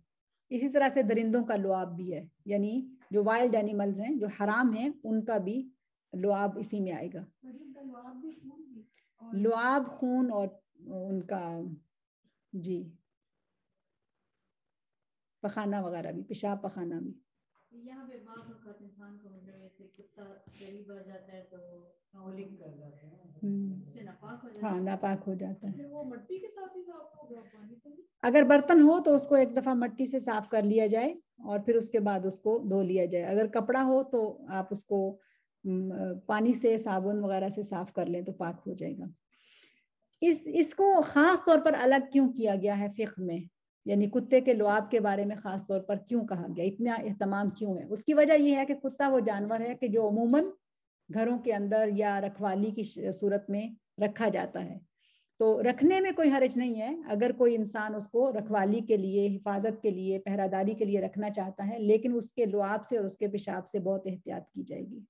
इसी तरह से दरिंदों का लुआब भी है यानी जो वाइल्ड एनिमल्स हैं जो हराम हैं उनका भी लुआब इसी में आएगा लुआब खून और उनका जी पखाना वगैरह भी पेशाब पखाना भी यहाँ पे बात इंसान को कुत्ता करीब आ जाता है तो कर हम्म। नापाक हो जाता हाँ नापाक हो जाता है वो मट्टी के साथ ही साफ होगा पानी से अगर बर्तन हो तो उसको एक दफा मट्टी से साफ कर लिया जाए और फिर उसके बाद उसको धो लिया जाए अगर कपड़ा हो तो आप उसको पानी से साबुन वगैरह से साफ कर लें तो पाक हो जाएगा इस इसको खास तौर पर अलग क्यों किया गया है फिक में यानी कुत्ते के लुआब के बारे में खास तौर पर क्यों कहा गया इतना अहतमाम क्यों है उसकी वजह यह है कि कुत्ता वो जानवर है कि जो अमूमन घरों के अंदर या रखवाली की सूरत में रखा जाता है तो रखने में कोई हर्ज नहीं है अगर कोई इंसान उसको रखवाली के लिए हिफाजत के लिए पहरादारी के लिए रखना चाहता है लेकिन उसके लुआब से और उसके पेशाब से बहुत एहतियात की जाएगी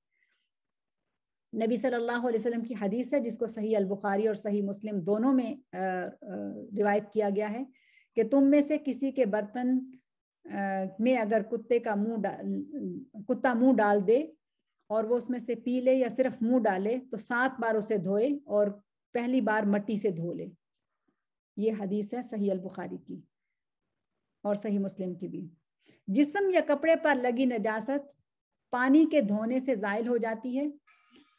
नबी सल्लल्लाहु अलैहि वसल्लम की हदीस है जिसको सही अल बुखारी और सही मुस्लिम दोनों में रिवायत किया गया है कि तुम में से किसी के बर्तन में अगर कुत्ते का मुंह कुत्ता मुंह डाल दे और वो उसमें से पी ले या सिर्फ मुंह डाले तो सात बार उसे धोए और पहली बार मट्टी से धो ले ये हदीस है सही अल बुखारी की और सही मुस्लिम की भी जिसम या कपड़े पर लगी नजासत पानी के धोने से जायल हो जाती है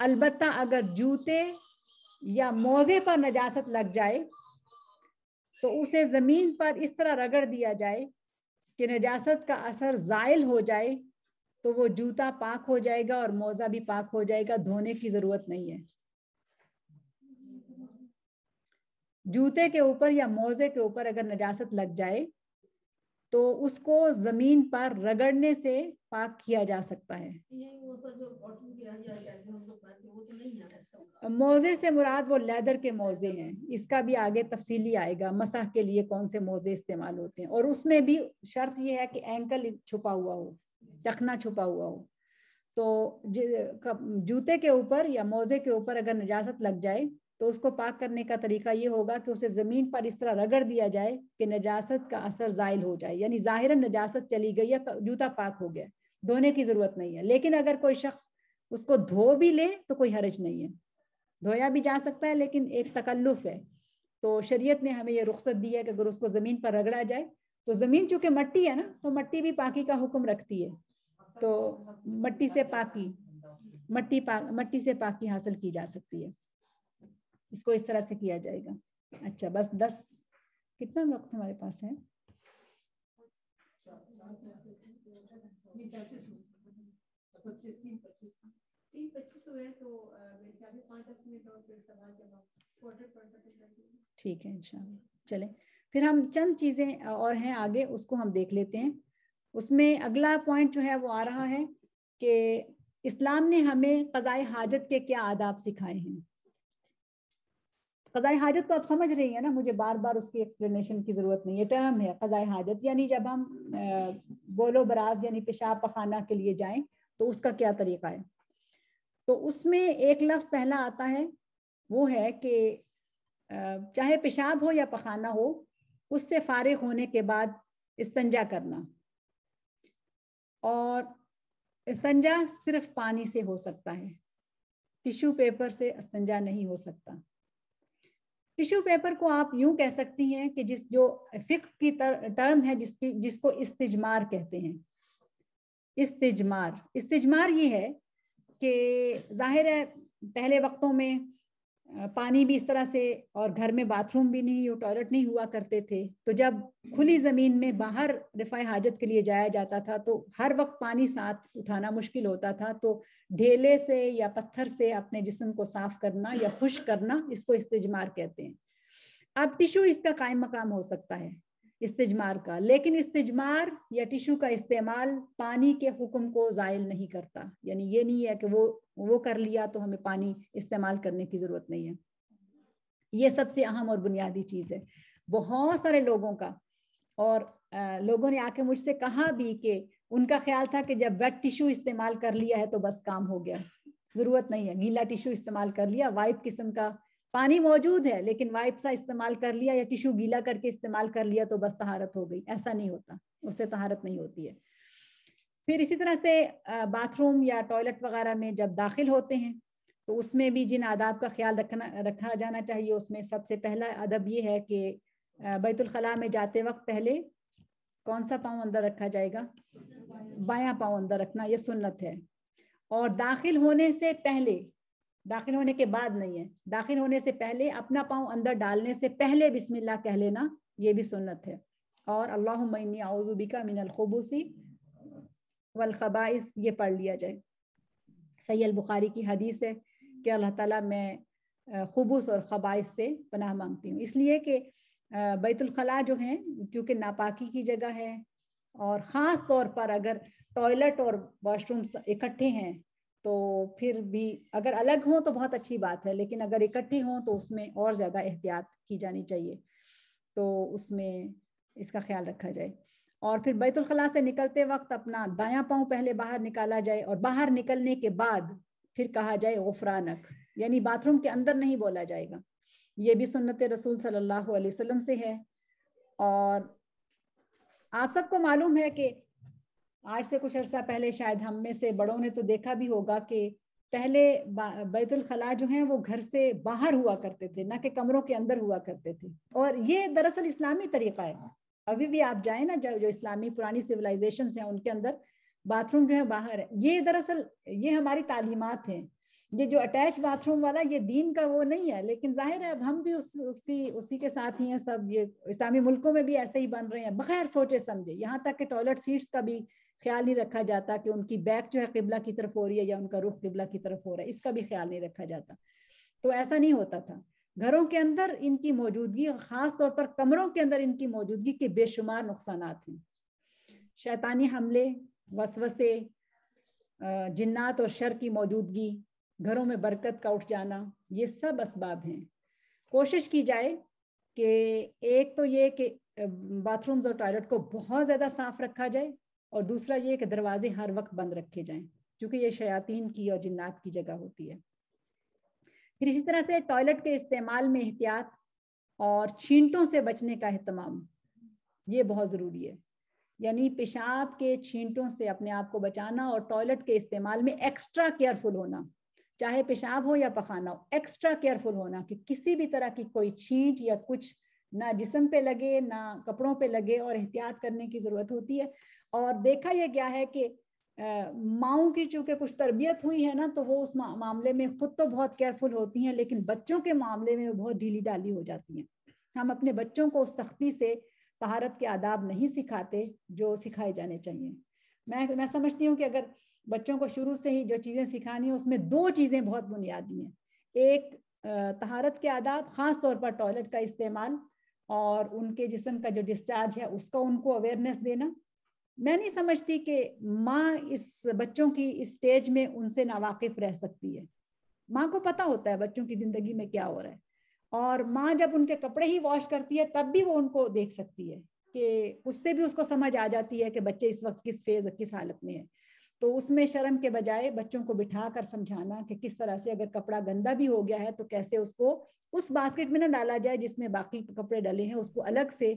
अलबत्ता अगर जूते या मोजे पर नजासत लग जाए तो उसे ज़मीन पर इस तरह रगड़ दिया जाए कि नजासत का असर जायल हो जाए तो वो जूता पाक हो जाएगा और मोज़ा भी पाक हो जाएगा धोने की ज़रूरत नहीं है जूते के ऊपर या मोज़े के ऊपर अगर नजासत लग जाए तो उसको जमीन पर रगड़ने से पाक किया जा सकता है मोज़े से मुराद वो लेदर के मोज़े हैं इसका भी आगे तफसीली आएगा मसाह के लिए कौन से मोज़े इस्तेमाल होते हैं और उसमें भी शर्त यह है कि एंकल छुपा हुआ हो टखना छुपा हुआ हो तो जूते के ऊपर या मोज़े के ऊपर अगर नजासत लग जाए तो उसको पाक करने का तरीका ये होगा कि उसे ज़मीन पर इस तरह रगड़ दिया जाए कि नजासत का असर ज़ायल हो जाए यानी ज़ाहिर नजासत चली गई या जूता पाक हो गया धोने की ज़रूरत नहीं है लेकिन अगर कोई शख्स उसको धो भी ले तो कोई हरज नहीं है धोया भी जा सकता है लेकिन एक तकल्लुफ है तो शरीयत ने हमें ये रुख्सत दी है कि अगर उसको ज़मीन पर रगड़ा जाए तो ज़मीन चूंकि मट्टी है ना तो मट्टी भी पाकी का हुक्म रखती है तो मट्टी से पाकी मट्टी पा मट्टी से पाकी हासिल की जा सकती है इसको इस तरह से किया जाएगा अच्छा बस दस कितना वक्त हमारे पास है पच्चीस तीन पच्चीस तो, ठीक है इंशाल्लाह चले फिर हम चंद चीजें और हैं आगे उसको हम देख लेते हैं उसमें अगला पॉइंट जो है वो आ रहा है कि इस्लाम ने हमें कजाए हाजत के क्या आदाब सिखाए हैं कजाए हाजत तो आप समझ रही है ना मुझे बार बार उसकी एक्सप्लेनेशन की ज़रूरत नहीं है टर्म है कजाए हाजत यानी जब हम बोलो बराज यानी पेशाब पखाना के लिए जाएं तो उसका क्या तरीका है तो उसमें एक लफ्ज पहला आता है वो है कि चाहे पेशाब हो या पखाना हो उससे फारिग होने के बाद इस्तंजा करना और इस्तंजा सिर्फ पानी से हो सकता है टिश्यू पेपर से इस्तंजा नहीं हो सकता टिश्यू पेपर को आप यूं कह सकती हैं कि जिस जो फिक की तर, टर्म है जिसकी जिसको इस्तिजमार कहते हैं इस्तिजमार इस्तिजमार ये है कि जाहिर है पहले वक्तों में पानी भी इस तरह से और घर में बाथरूम भी नहीं टॉयलेट नहीं हुआ करते थे तो जब खुली ज़मीन में बाहर रिफाई हाजत के लिए जाया जाता था तो हर वक्त पानी साथ उठाना मुश्किल होता था तो ढेले से या पत्थर से अपने जिसम को साफ करना या खुश करना इसको इस्तेजमार कहते हैं अब टिशू इसका कायम मकाम हो सकता है इस्तेजमार का लेकिन इस्तेजमार या टिश्यू का इस्तेमाल पानी के हुक्म को ज़ायल नहीं करता यानी ये नहीं है कि वो वो कर लिया तो हमें पानी इस्तेमाल करने की ज़रूरत नहीं है ये सबसे अहम और बुनियादी चीज़ है बहुत सारे लोगों का और लोगों ने आके मुझसे कहा भी कि उनका ख्याल था कि जब वेट टिश्यू इस्तेमाल कर लिया है तो बस काम हो गया ज़रूरत नहीं है गीला टिश्यू इस्तेमाल कर लिया वाइप किस्म का पानी मौजूद है लेकिन वाइप सा इस्तेमाल कर लिया या टिश्यू गीला करके इस्तेमाल कर लिया तो बस तहारत हो गई ऐसा नहीं होता उससे तहारत नहीं होती है फिर इसी तरह से बाथरूम या टॉयलेट वगैरह में जब दाखिल होते हैं तो उसमें भी जिन आदाब का ख्याल रखना रखा जाना चाहिए उसमें सबसे पहला अदब ये है कि बैतुलखला में जाते वक्त पहले कौन सा पाँव अंदर रखा जाएगा बायां पाँव अंदर रखना यह सुन्नत है और दाखिल होने से पहले दाखिल होने के बाद नहीं है दाखिल होने से पहले अपना पाँव अंदर डालने से पहले बिस्मिल्ला कह लेना ये भी सुन्नत है और अल्लाह आउजुबिका मिनल खबूसी वलखबाइस ये पढ़ लिया जाए सही बुखारी की हदीस है कि अल्लाह ताला मैं खबूस और खबाइस से पनाह मांगती हूँ इसलिए कि बैतुलखला जो हैं क्योंकि नापाकी की जगह है और ख़ास तौर पर अगर टॉयलेट और वॉशरूम इकट्ठे हैं तो फिर भी अगर अलग हो तो बहुत अच्छी बात है लेकिन अगर इकट्ठे हों तो उसमें और ज़्यादा एहतियात की जानी चाहिए तो उसमें इसका ख्याल रखा जाए और फिर बैतुलखला से निकलते वक्त अपना दायां पाँव पहले बाहर निकाला जाए और बाहर निकलने के बाद फिर कहा जाए गफरानक यानी बाथरूम के अंदर नहीं बोला जाएगा ये भी सुन्नत रसूल सल्लल्लाहु अलैहि वसल्लम से है और आप सबको मालूम है कि आज से कुछ अर्सा पहले शायद हम में से बड़ों ने तो देखा भी होगा कि पहले बैतुल खला जो हैं वो घर से बाहर हुआ करते थे ना कि कमरों के अंदर हुआ करते थे और ये दरअसल इस्लामी तरीका है अभी भी आप जाए ना जो इस्लामी पुरानी सिविलाइजेशन है उनके अंदर बाथरूम जो है बाहर है ये दरअसल ये हमारी तालीमत हैं ये जो अटैच बाथरूम वाला ये दीन का वो नहीं है लेकिन जाहिर है अब हम भी उस उसी उसी के साथ ही हैं सब ये इस्लामी मुल्कों में भी ऐसे ही बन रहे हैं बगैर सोचे समझे यहाँ तक कि टॉयलेट सीट्स का भी ख्याल नहीं रखा जाता कि उनकी बैक जो है किबला की तरफ हो रही है या उनका रुख किबला की तरफ हो रहा है इसका भी ख्याल नहीं रखा जाता तो ऐसा नहीं होता था घरों के अंदर इनकी मौजूदगी खास तौर पर कमरों के अंदर इनकी मौजूदगी के बेशुमार नुकसान हैं शैतानी हमले वसवसे जिन्नात और शर की मौजूदगी घरों में बरकत का उठ जाना ये सब इसबाब हैं कोशिश की जाए कि एक तो ये कि बाथरूम्स और टॉयलेट को बहुत ज़्यादा साफ रखा जाए और दूसरा ये कि दरवाजे हर वक्त बंद रखे जाएं क्योंकि ये शयातीन की और जिन्नात की जगह होती है फिर इसी तरह से टॉयलेट के इस्तेमाल में एहतियात और छींटों से बचने का अहतमाम ये बहुत ज़रूरी है यानी पेशाब के छींटों से अपने आप को बचाना और टॉयलेट के इस्तेमाल में एक्स्ट्रा केयरफुल होना चाहे पेशाब हो या पखाना हो एक्स्ट्रा केयरफुल होना कि किसी भी तरह की कोई छींट या कुछ ना जिसम पे लगे ना कपड़ों पे लगे और एहतियात करने की ज़रूरत होती है और देखा यह गया है कि माओ की चूंकि कुछ तरबियत हुई है ना तो वो उस मामले में खुद तो बहुत केयरफुल होती हैं लेकिन बच्चों के मामले में वो बहुत ढीली डाली हो जाती हैं हम अपने बच्चों को उस सख्ती से तहारत के आदाब नहीं सिखाते जो सिखाए जाने चाहिए मैं मैं समझती हूँ कि अगर बच्चों को शुरू से ही जो चीज़ें सिखानी है उसमें दो चीज़ें बहुत बुनियादी हैं एक तहारत के आदाब ख़ास तौर पर टॉयलेट का इस्तेमाल और उनके जिसम का जो डिस्चार्ज है उसका उनको अवेयरनेस देना मैं नहीं समझती कि माँ इस बच्चों की इस स्टेज में उनसे नावाकिफ रह सकती है माँ को पता होता है बच्चों की जिंदगी में क्या हो रहा है और माँ जब उनके कपड़े ही वॉश करती है तब भी वो उनको देख सकती है कि उससे भी उसको समझ आ जाती है कि बच्चे इस वक्त किस फेज किस हालत में है तो उसमें शर्म के बजाय बच्चों को बिठा कर समझाना कि किस तरह से अगर कपड़ा गंदा भी हो गया है तो कैसे उसको उस बास्केट में ना डाला जाए जिसमें बाकी कपड़े डले हैं उसको अलग से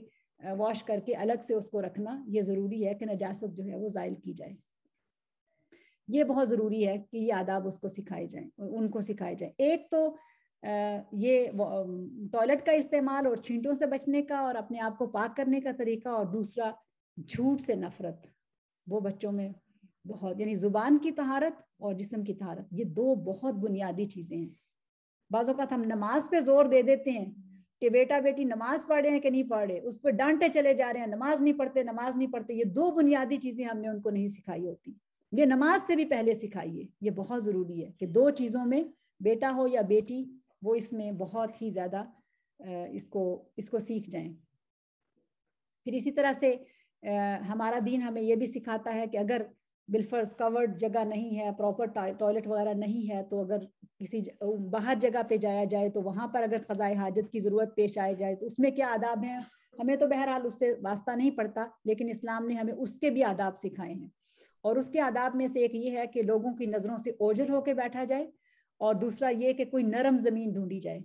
वॉश करके अलग से उसको रखना ये ज़रूरी है कि नजासत जो है वो ज़ायल की जाए ये बहुत ज़रूरी है कि ये आदाब उसको सिखाए जाए उनको सिखाए जाए एक तो ये टॉयलेट का इस्तेमाल और छींटों से बचने का और अपने आप को पाक करने का तरीका और दूसरा झूठ से नफरत वो बच्चों में बहुत यानी जुबान की तहारत और जिसम की तहारत ये दो बहुत बुनियादी चीज़ें हैं बाजत हम नमाज पे जोर दे देते हैं कि बेटा बेटी नमाज पढ़ रहे हैं कि नहीं पढ़ रहे उस पर डांटे चले जा रहे हैं नमाज नहीं पढ़ते नमाज नहीं पढ़ते ये दो बुनियादी चीजें हमने उनको नहीं सिखाई होती ये नमाज से भी पहले सिखाइए ये बहुत जरूरी है कि दो चीजों में बेटा हो या बेटी वो इसमें बहुत ही ज्यादा इसको इसको सीख जाए फिर इसी तरह से हमारा दीन हमें यह भी सिखाता है कि अगर बिल्फर्स कवर्ड जगह नहीं है प्रॉपर टॉयलेट वगैरह नहीं है तो अगर किसी बाहर जगह पे जाया जाए तो वहां पर अगर खजाए हाजत की जरूरत पेश आया जाए तो उसमें क्या आदाब है हमें तो बहरहाल उससे वास्ता नहीं पड़ता लेकिन इस्लाम ने हमें उसके भी आदाब सिखाए हैं और उसके आदाब में से एक ये है कि लोगों की नज़रों से ओझल होकर बैठा जाए और दूसरा ये कि कोई नरम ज़मीन ढूंढी जाए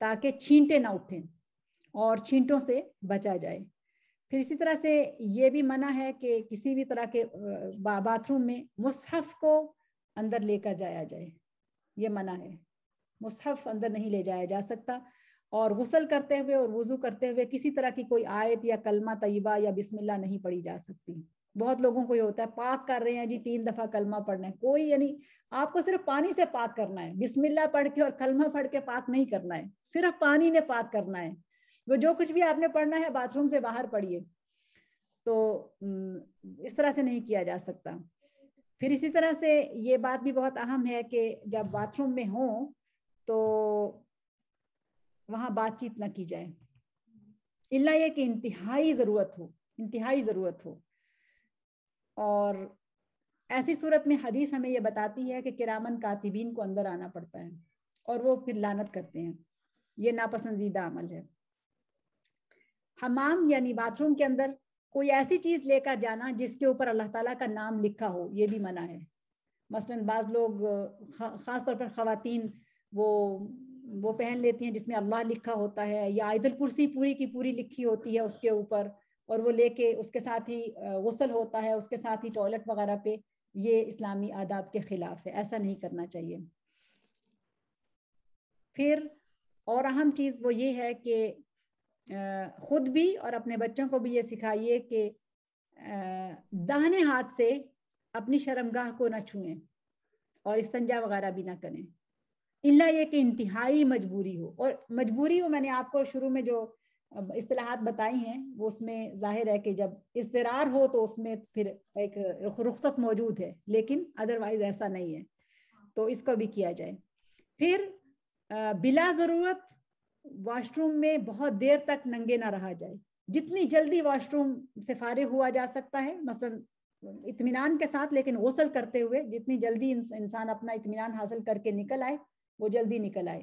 ताकि छींटे ना उठें और छींटों से बचा जाए फिर इसी तरह से ये भी मना है कि किसी भी तरह के बाथरूम में मुसहफ को अंदर लेकर जाया जाए ये मना है मुसहफ अंदर नहीं ले जाया जा सकता और गुसल करते हुए और वजू करते हुए किसी तरह की कोई आयत या कलमा तयबा या बिस्मिल्ला नहीं पढ़ी जा सकती बहुत लोगों को ये होता है पाक कर रहे हैं जी तीन दफा कलमा पढ़ना है कोई यानी आपको सिर्फ पानी से पाक करना है बिस्मिल्ला पढ़ के और कलमा पढ़ के पाक नहीं करना है सिर्फ पानी ने पाक करना है जो कुछ भी आपने पढ़ना है बाथरूम से बाहर पढ़िए तो इस तरह से नहीं किया जा सकता फिर इसी तरह से ये बात भी बहुत अहम है कि जब बाथरूम में हो तो वहां बातचीत ना की जाए इला ये कि इंतहाई ज़रूरत हो इंतहाई ज़रूरत हो और ऐसी सूरत में हदीस हमें यह बताती है कि किरामन कातिबीन को अंदर आना पड़ता है और वो फिर लानत करते हैं ये नापसंदीदा अमल है हमाम यानी बाथरूम के अंदर कोई ऐसी चीज लेकर जाना जिसके ऊपर अल्लाह ताला का नाम लिखा हो ये भी मना है मसलन बाज लोग ख़ास तौर पर खातन वो वो पहन लेती हैं जिसमें अल्लाह लिखा होता है या आयदल कुर्सी पूरी की पूरी लिखी होती है उसके ऊपर और वो लेके उसके साथ ही गसल होता है उसके साथ ही टॉयलेट वगैरह पे ये इस्लामी आदाब के ख़िलाफ़ है ऐसा नहीं करना चाहिए फिर और अहम चीज़ वो ये है कि खुद भी और अपने बच्चों को भी ये सिखाइए कि दाहने हाथ से अपनी शर्मगाह को ना छुएं और इस्तंजा वगैरह भी ना करें इल्ला ये कि इंतहाई मजबूरी हो और मजबूरी हो मैंने आपको शुरू में जो असलाहत बताई हैं वो उसमें जाहिर है कि जब इसतरार हो तो उसमें फिर एक रुख्सत मौजूद है लेकिन अदरवाइज ऐसा नहीं है तो इसको भी किया जाए फिर बिला ज़रूरत वॉशरूम में बहुत देर तक नंगे ना रहा जाए जितनी जल्दी वॉशरूम से फारे हुआ जा सकता है मसलन इतमान के साथ लेकिन गौसल करते हुए जितनी जल्दी इंसान अपना इतमान हासिल करके निकल आए वो जल्दी निकल आए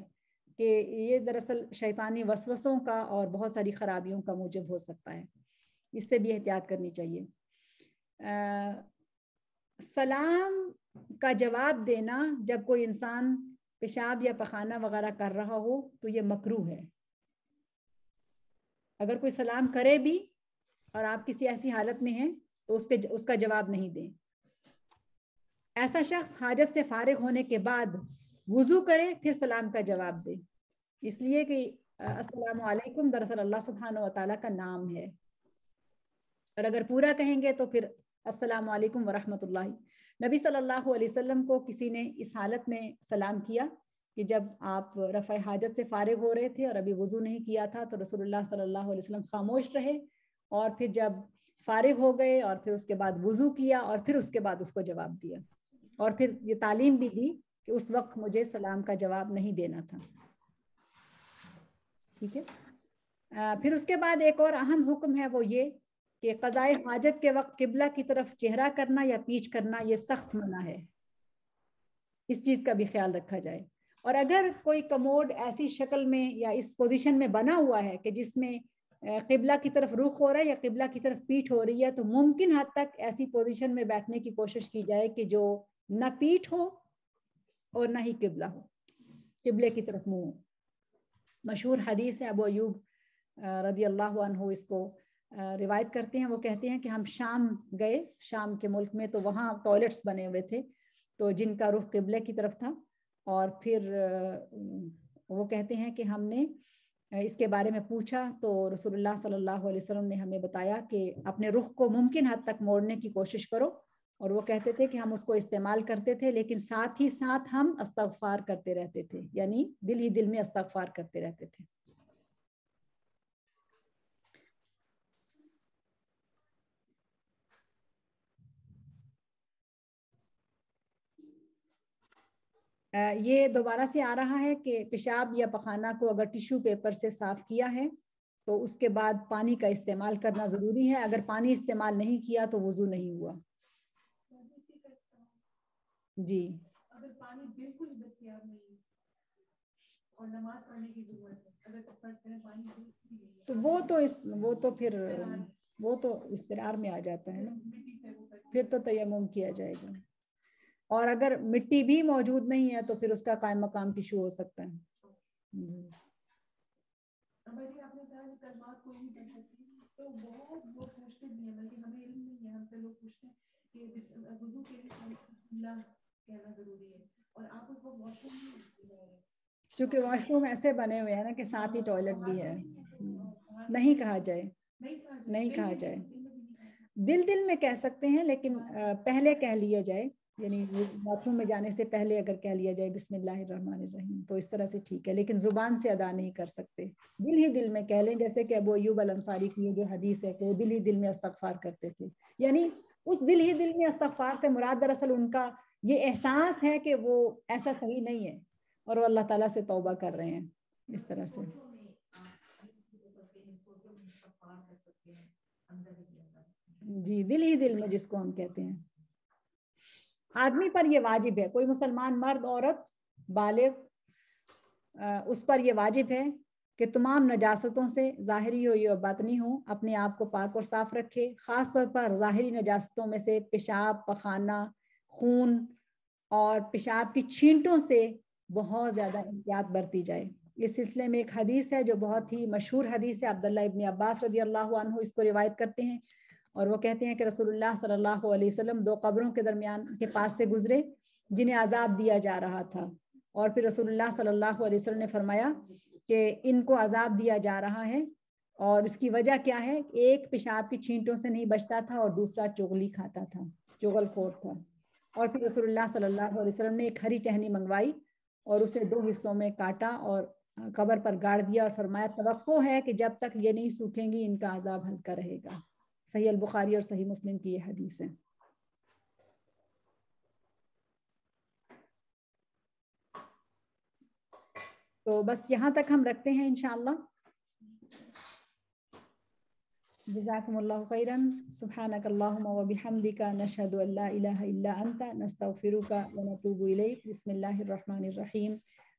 कि ये दरअसल शैतानी वसवसों का और बहुत सारी खराबियों का मूजब हो सकता है इससे भी एहतियात करनी चाहिए आ, सलाम का जवाब देना जब कोई इंसान पेशाब या पखाना वगैरह कर रहा हो तो ये मकरू है अगर कोई सलाम करे भी और आप किसी ऐसी हालत में हैं तो उसके उसका जवाब नहीं दें ऐसा शख्स हाजत से फारिग होने के बाद वजू करे फिर सलाम का जवाब दे इसलिए कि असलकुम दरअसल अल्लाह सुबहान तला का नाम है और अगर पूरा कहेंगे तो फिर अस्सलाम वालेकुम वरहमतुल्लाहि नबी सल्लल्लाहु अलैहि वसल्लम को किसी ने इस हालत में सलाम किया कि जब आप रफ़ हाजत से फारिग हो रहे थे और अभी वज़ू नहीं किया था तो रसोल्ला सल्लल्लाहु अलैहि वसल्लम खामोश रहे और फिर जब फारग हो गए और फिर उसके बाद वज़ू किया और फिर उसके बाद उसको जवाब दिया और फिर ये तालीम भी दी कि उस वक्त मुझे सलाम का जवाब नहीं देना था ठीक है फिर उसके बाद एक और अहम हुक्म है वो ये कि कज़ाए हाजत के वक्त किबला की तरफ चेहरा करना या पीठ करना ये सख्त मना है इस चीज़ का भी ख्याल रखा जाए और अगर कोई कमोड ऐसी शक्ल में या इस पोजीशन में बना हुआ है कि जिसमें किबला की तरफ रुख हो रहा है या किबला की तरफ पीठ हो रही है तो मुमकिन हद तक ऐसी पोजीशन में बैठने की कोशिश की जाए कि जो ना पीठ हो और ना ही किबला हो किबले की तरफ मुंह मशहूर हदीस है अबू अयूब रदी अल्लाह इसको रिवायत करते हैं वो कहते हैं कि हम शाम गए शाम के मुल्क में तो वहाँ टॉयलेट्स बने हुए थे तो जिनका रुख किबले की तरफ था और फिर वो कहते हैं कि हमने इसके बारे में पूछा तो रसूलुल्लाह सल्लल्लाहु अलैहि वसल्लम ने हमें बताया कि अपने रुख को मुमकिन हद तक मोड़ने की कोशिश करो और वो कहते थे कि हम उसको इस्तेमाल करते थे लेकिन साथ ही साथ हम अस्तगफार करते रहते थे यानी दिल ही दिल में अस्तगफार करते रहते थे ये दोबारा से आ रहा है कि पेशाब या पखाना को अगर टिश्यू पेपर से साफ किया है तो उसके बाद पानी का इस्तेमाल करना ज़रूरी है अगर पानी इस्तेमाल नहीं किया तो वज़ू नहीं हुआ जी अगर पानी बिल्कुल और नमाज पढ़ने की तो जरूरत है तो वो तो इस वो तो फिर वो तो इस्तेरार में आ जाता है ना फिर तो तयम किया जाएगा और अगर मिट्टी भी मौजूद नहीं है तो फिर उसका कायम मकाम टिशू हो सकता है क्योंकि तो वॉशरूम ऐसे बने हुए हैं ना कि साथ ही टॉयलेट भी है नहीं कहा जाए नहीं कहा जाए दिल दिल में कह सकते हैं लेकिन पहले कह लिया जाए यानी बाथरूम में जाने से पहले अगर कह लिया जाए बिस्मिल्लाहिर्रहमानिर्रहीम तो इस तरह से ठीक है लेकिन जुबान से अदा नहीं कर सकते दिल ही दिल में कह लें जैसे कि अबू अयूब अल अंसारी की जो हदीस है कि वो दिल ही दिल में इस्तफार करते थे यानी उस दिल ही दिल में इस्तफार से मुराद दरअसल उनका ये एहसास है कि वो ऐसा सही नहीं है और वो अल्लाह ताला से तौबा कर रहे हैं इस तरह से जी दिल ही दिल में जिसको हम कहते हैं आदमी पर यह वाजिब है कोई मुसलमान मर्द औरत बालिग उस पर यह वाजिब है कि तमाम नजासतों से ज़ाहरी हो या बतनी हो अपने आप को पाक और साफ रखे ख़ास तौर पर ज़ाहरी नजास्तों में से पेशाब पखाना खून और पेशाब की छींटों से बहुत ज़्यादा एहतियात बरती जाए इस सिलसिले में एक हदीस है जो बहुत ही मशहूर हदीस है अब्दुल्ला इबन अब्बास रदी अल्लाह इसको रिवायत करते हैं और वो कहते हैं कि रसोल्ला सल्लल्लाहु दो कब्रों के दरमियान के पास से गुजरे जिन्हें आज़ाब दिया जा रहा था और फिर रसोल्ला सल्ला वसलम ने फरमाया कि इनको आज़ाब दिया जा रहा है और इसकी वजह क्या है एक पेशाब की छींटों से नहीं बचता था और दूसरा चुगली खाता था चुगलखोर था और फिर रसोल्ला सल्ला वसलम ने एक हरी टहनी मंगवाई और उसे दो हिस्सों में काटा और कबर पर गाड़ दिया और फरमाया तो है कि जब तक ये नहीं सूखेंगी इनका आज़ाब हल्का रहेगा सही अल बुखारी और सही मुस्लिम की यह हदीस है तो बस यहाँ तक हम रखते हैं इनशाला जजाकम्ला खैरन सुबहानकल्लाम वबिहमदिका नशहद अल्ला इलाहा इल्ला अंता नस्तगफिरुका व नतूबु इलैक बिस्मिल्लाहिर्रहमानिर्रहीम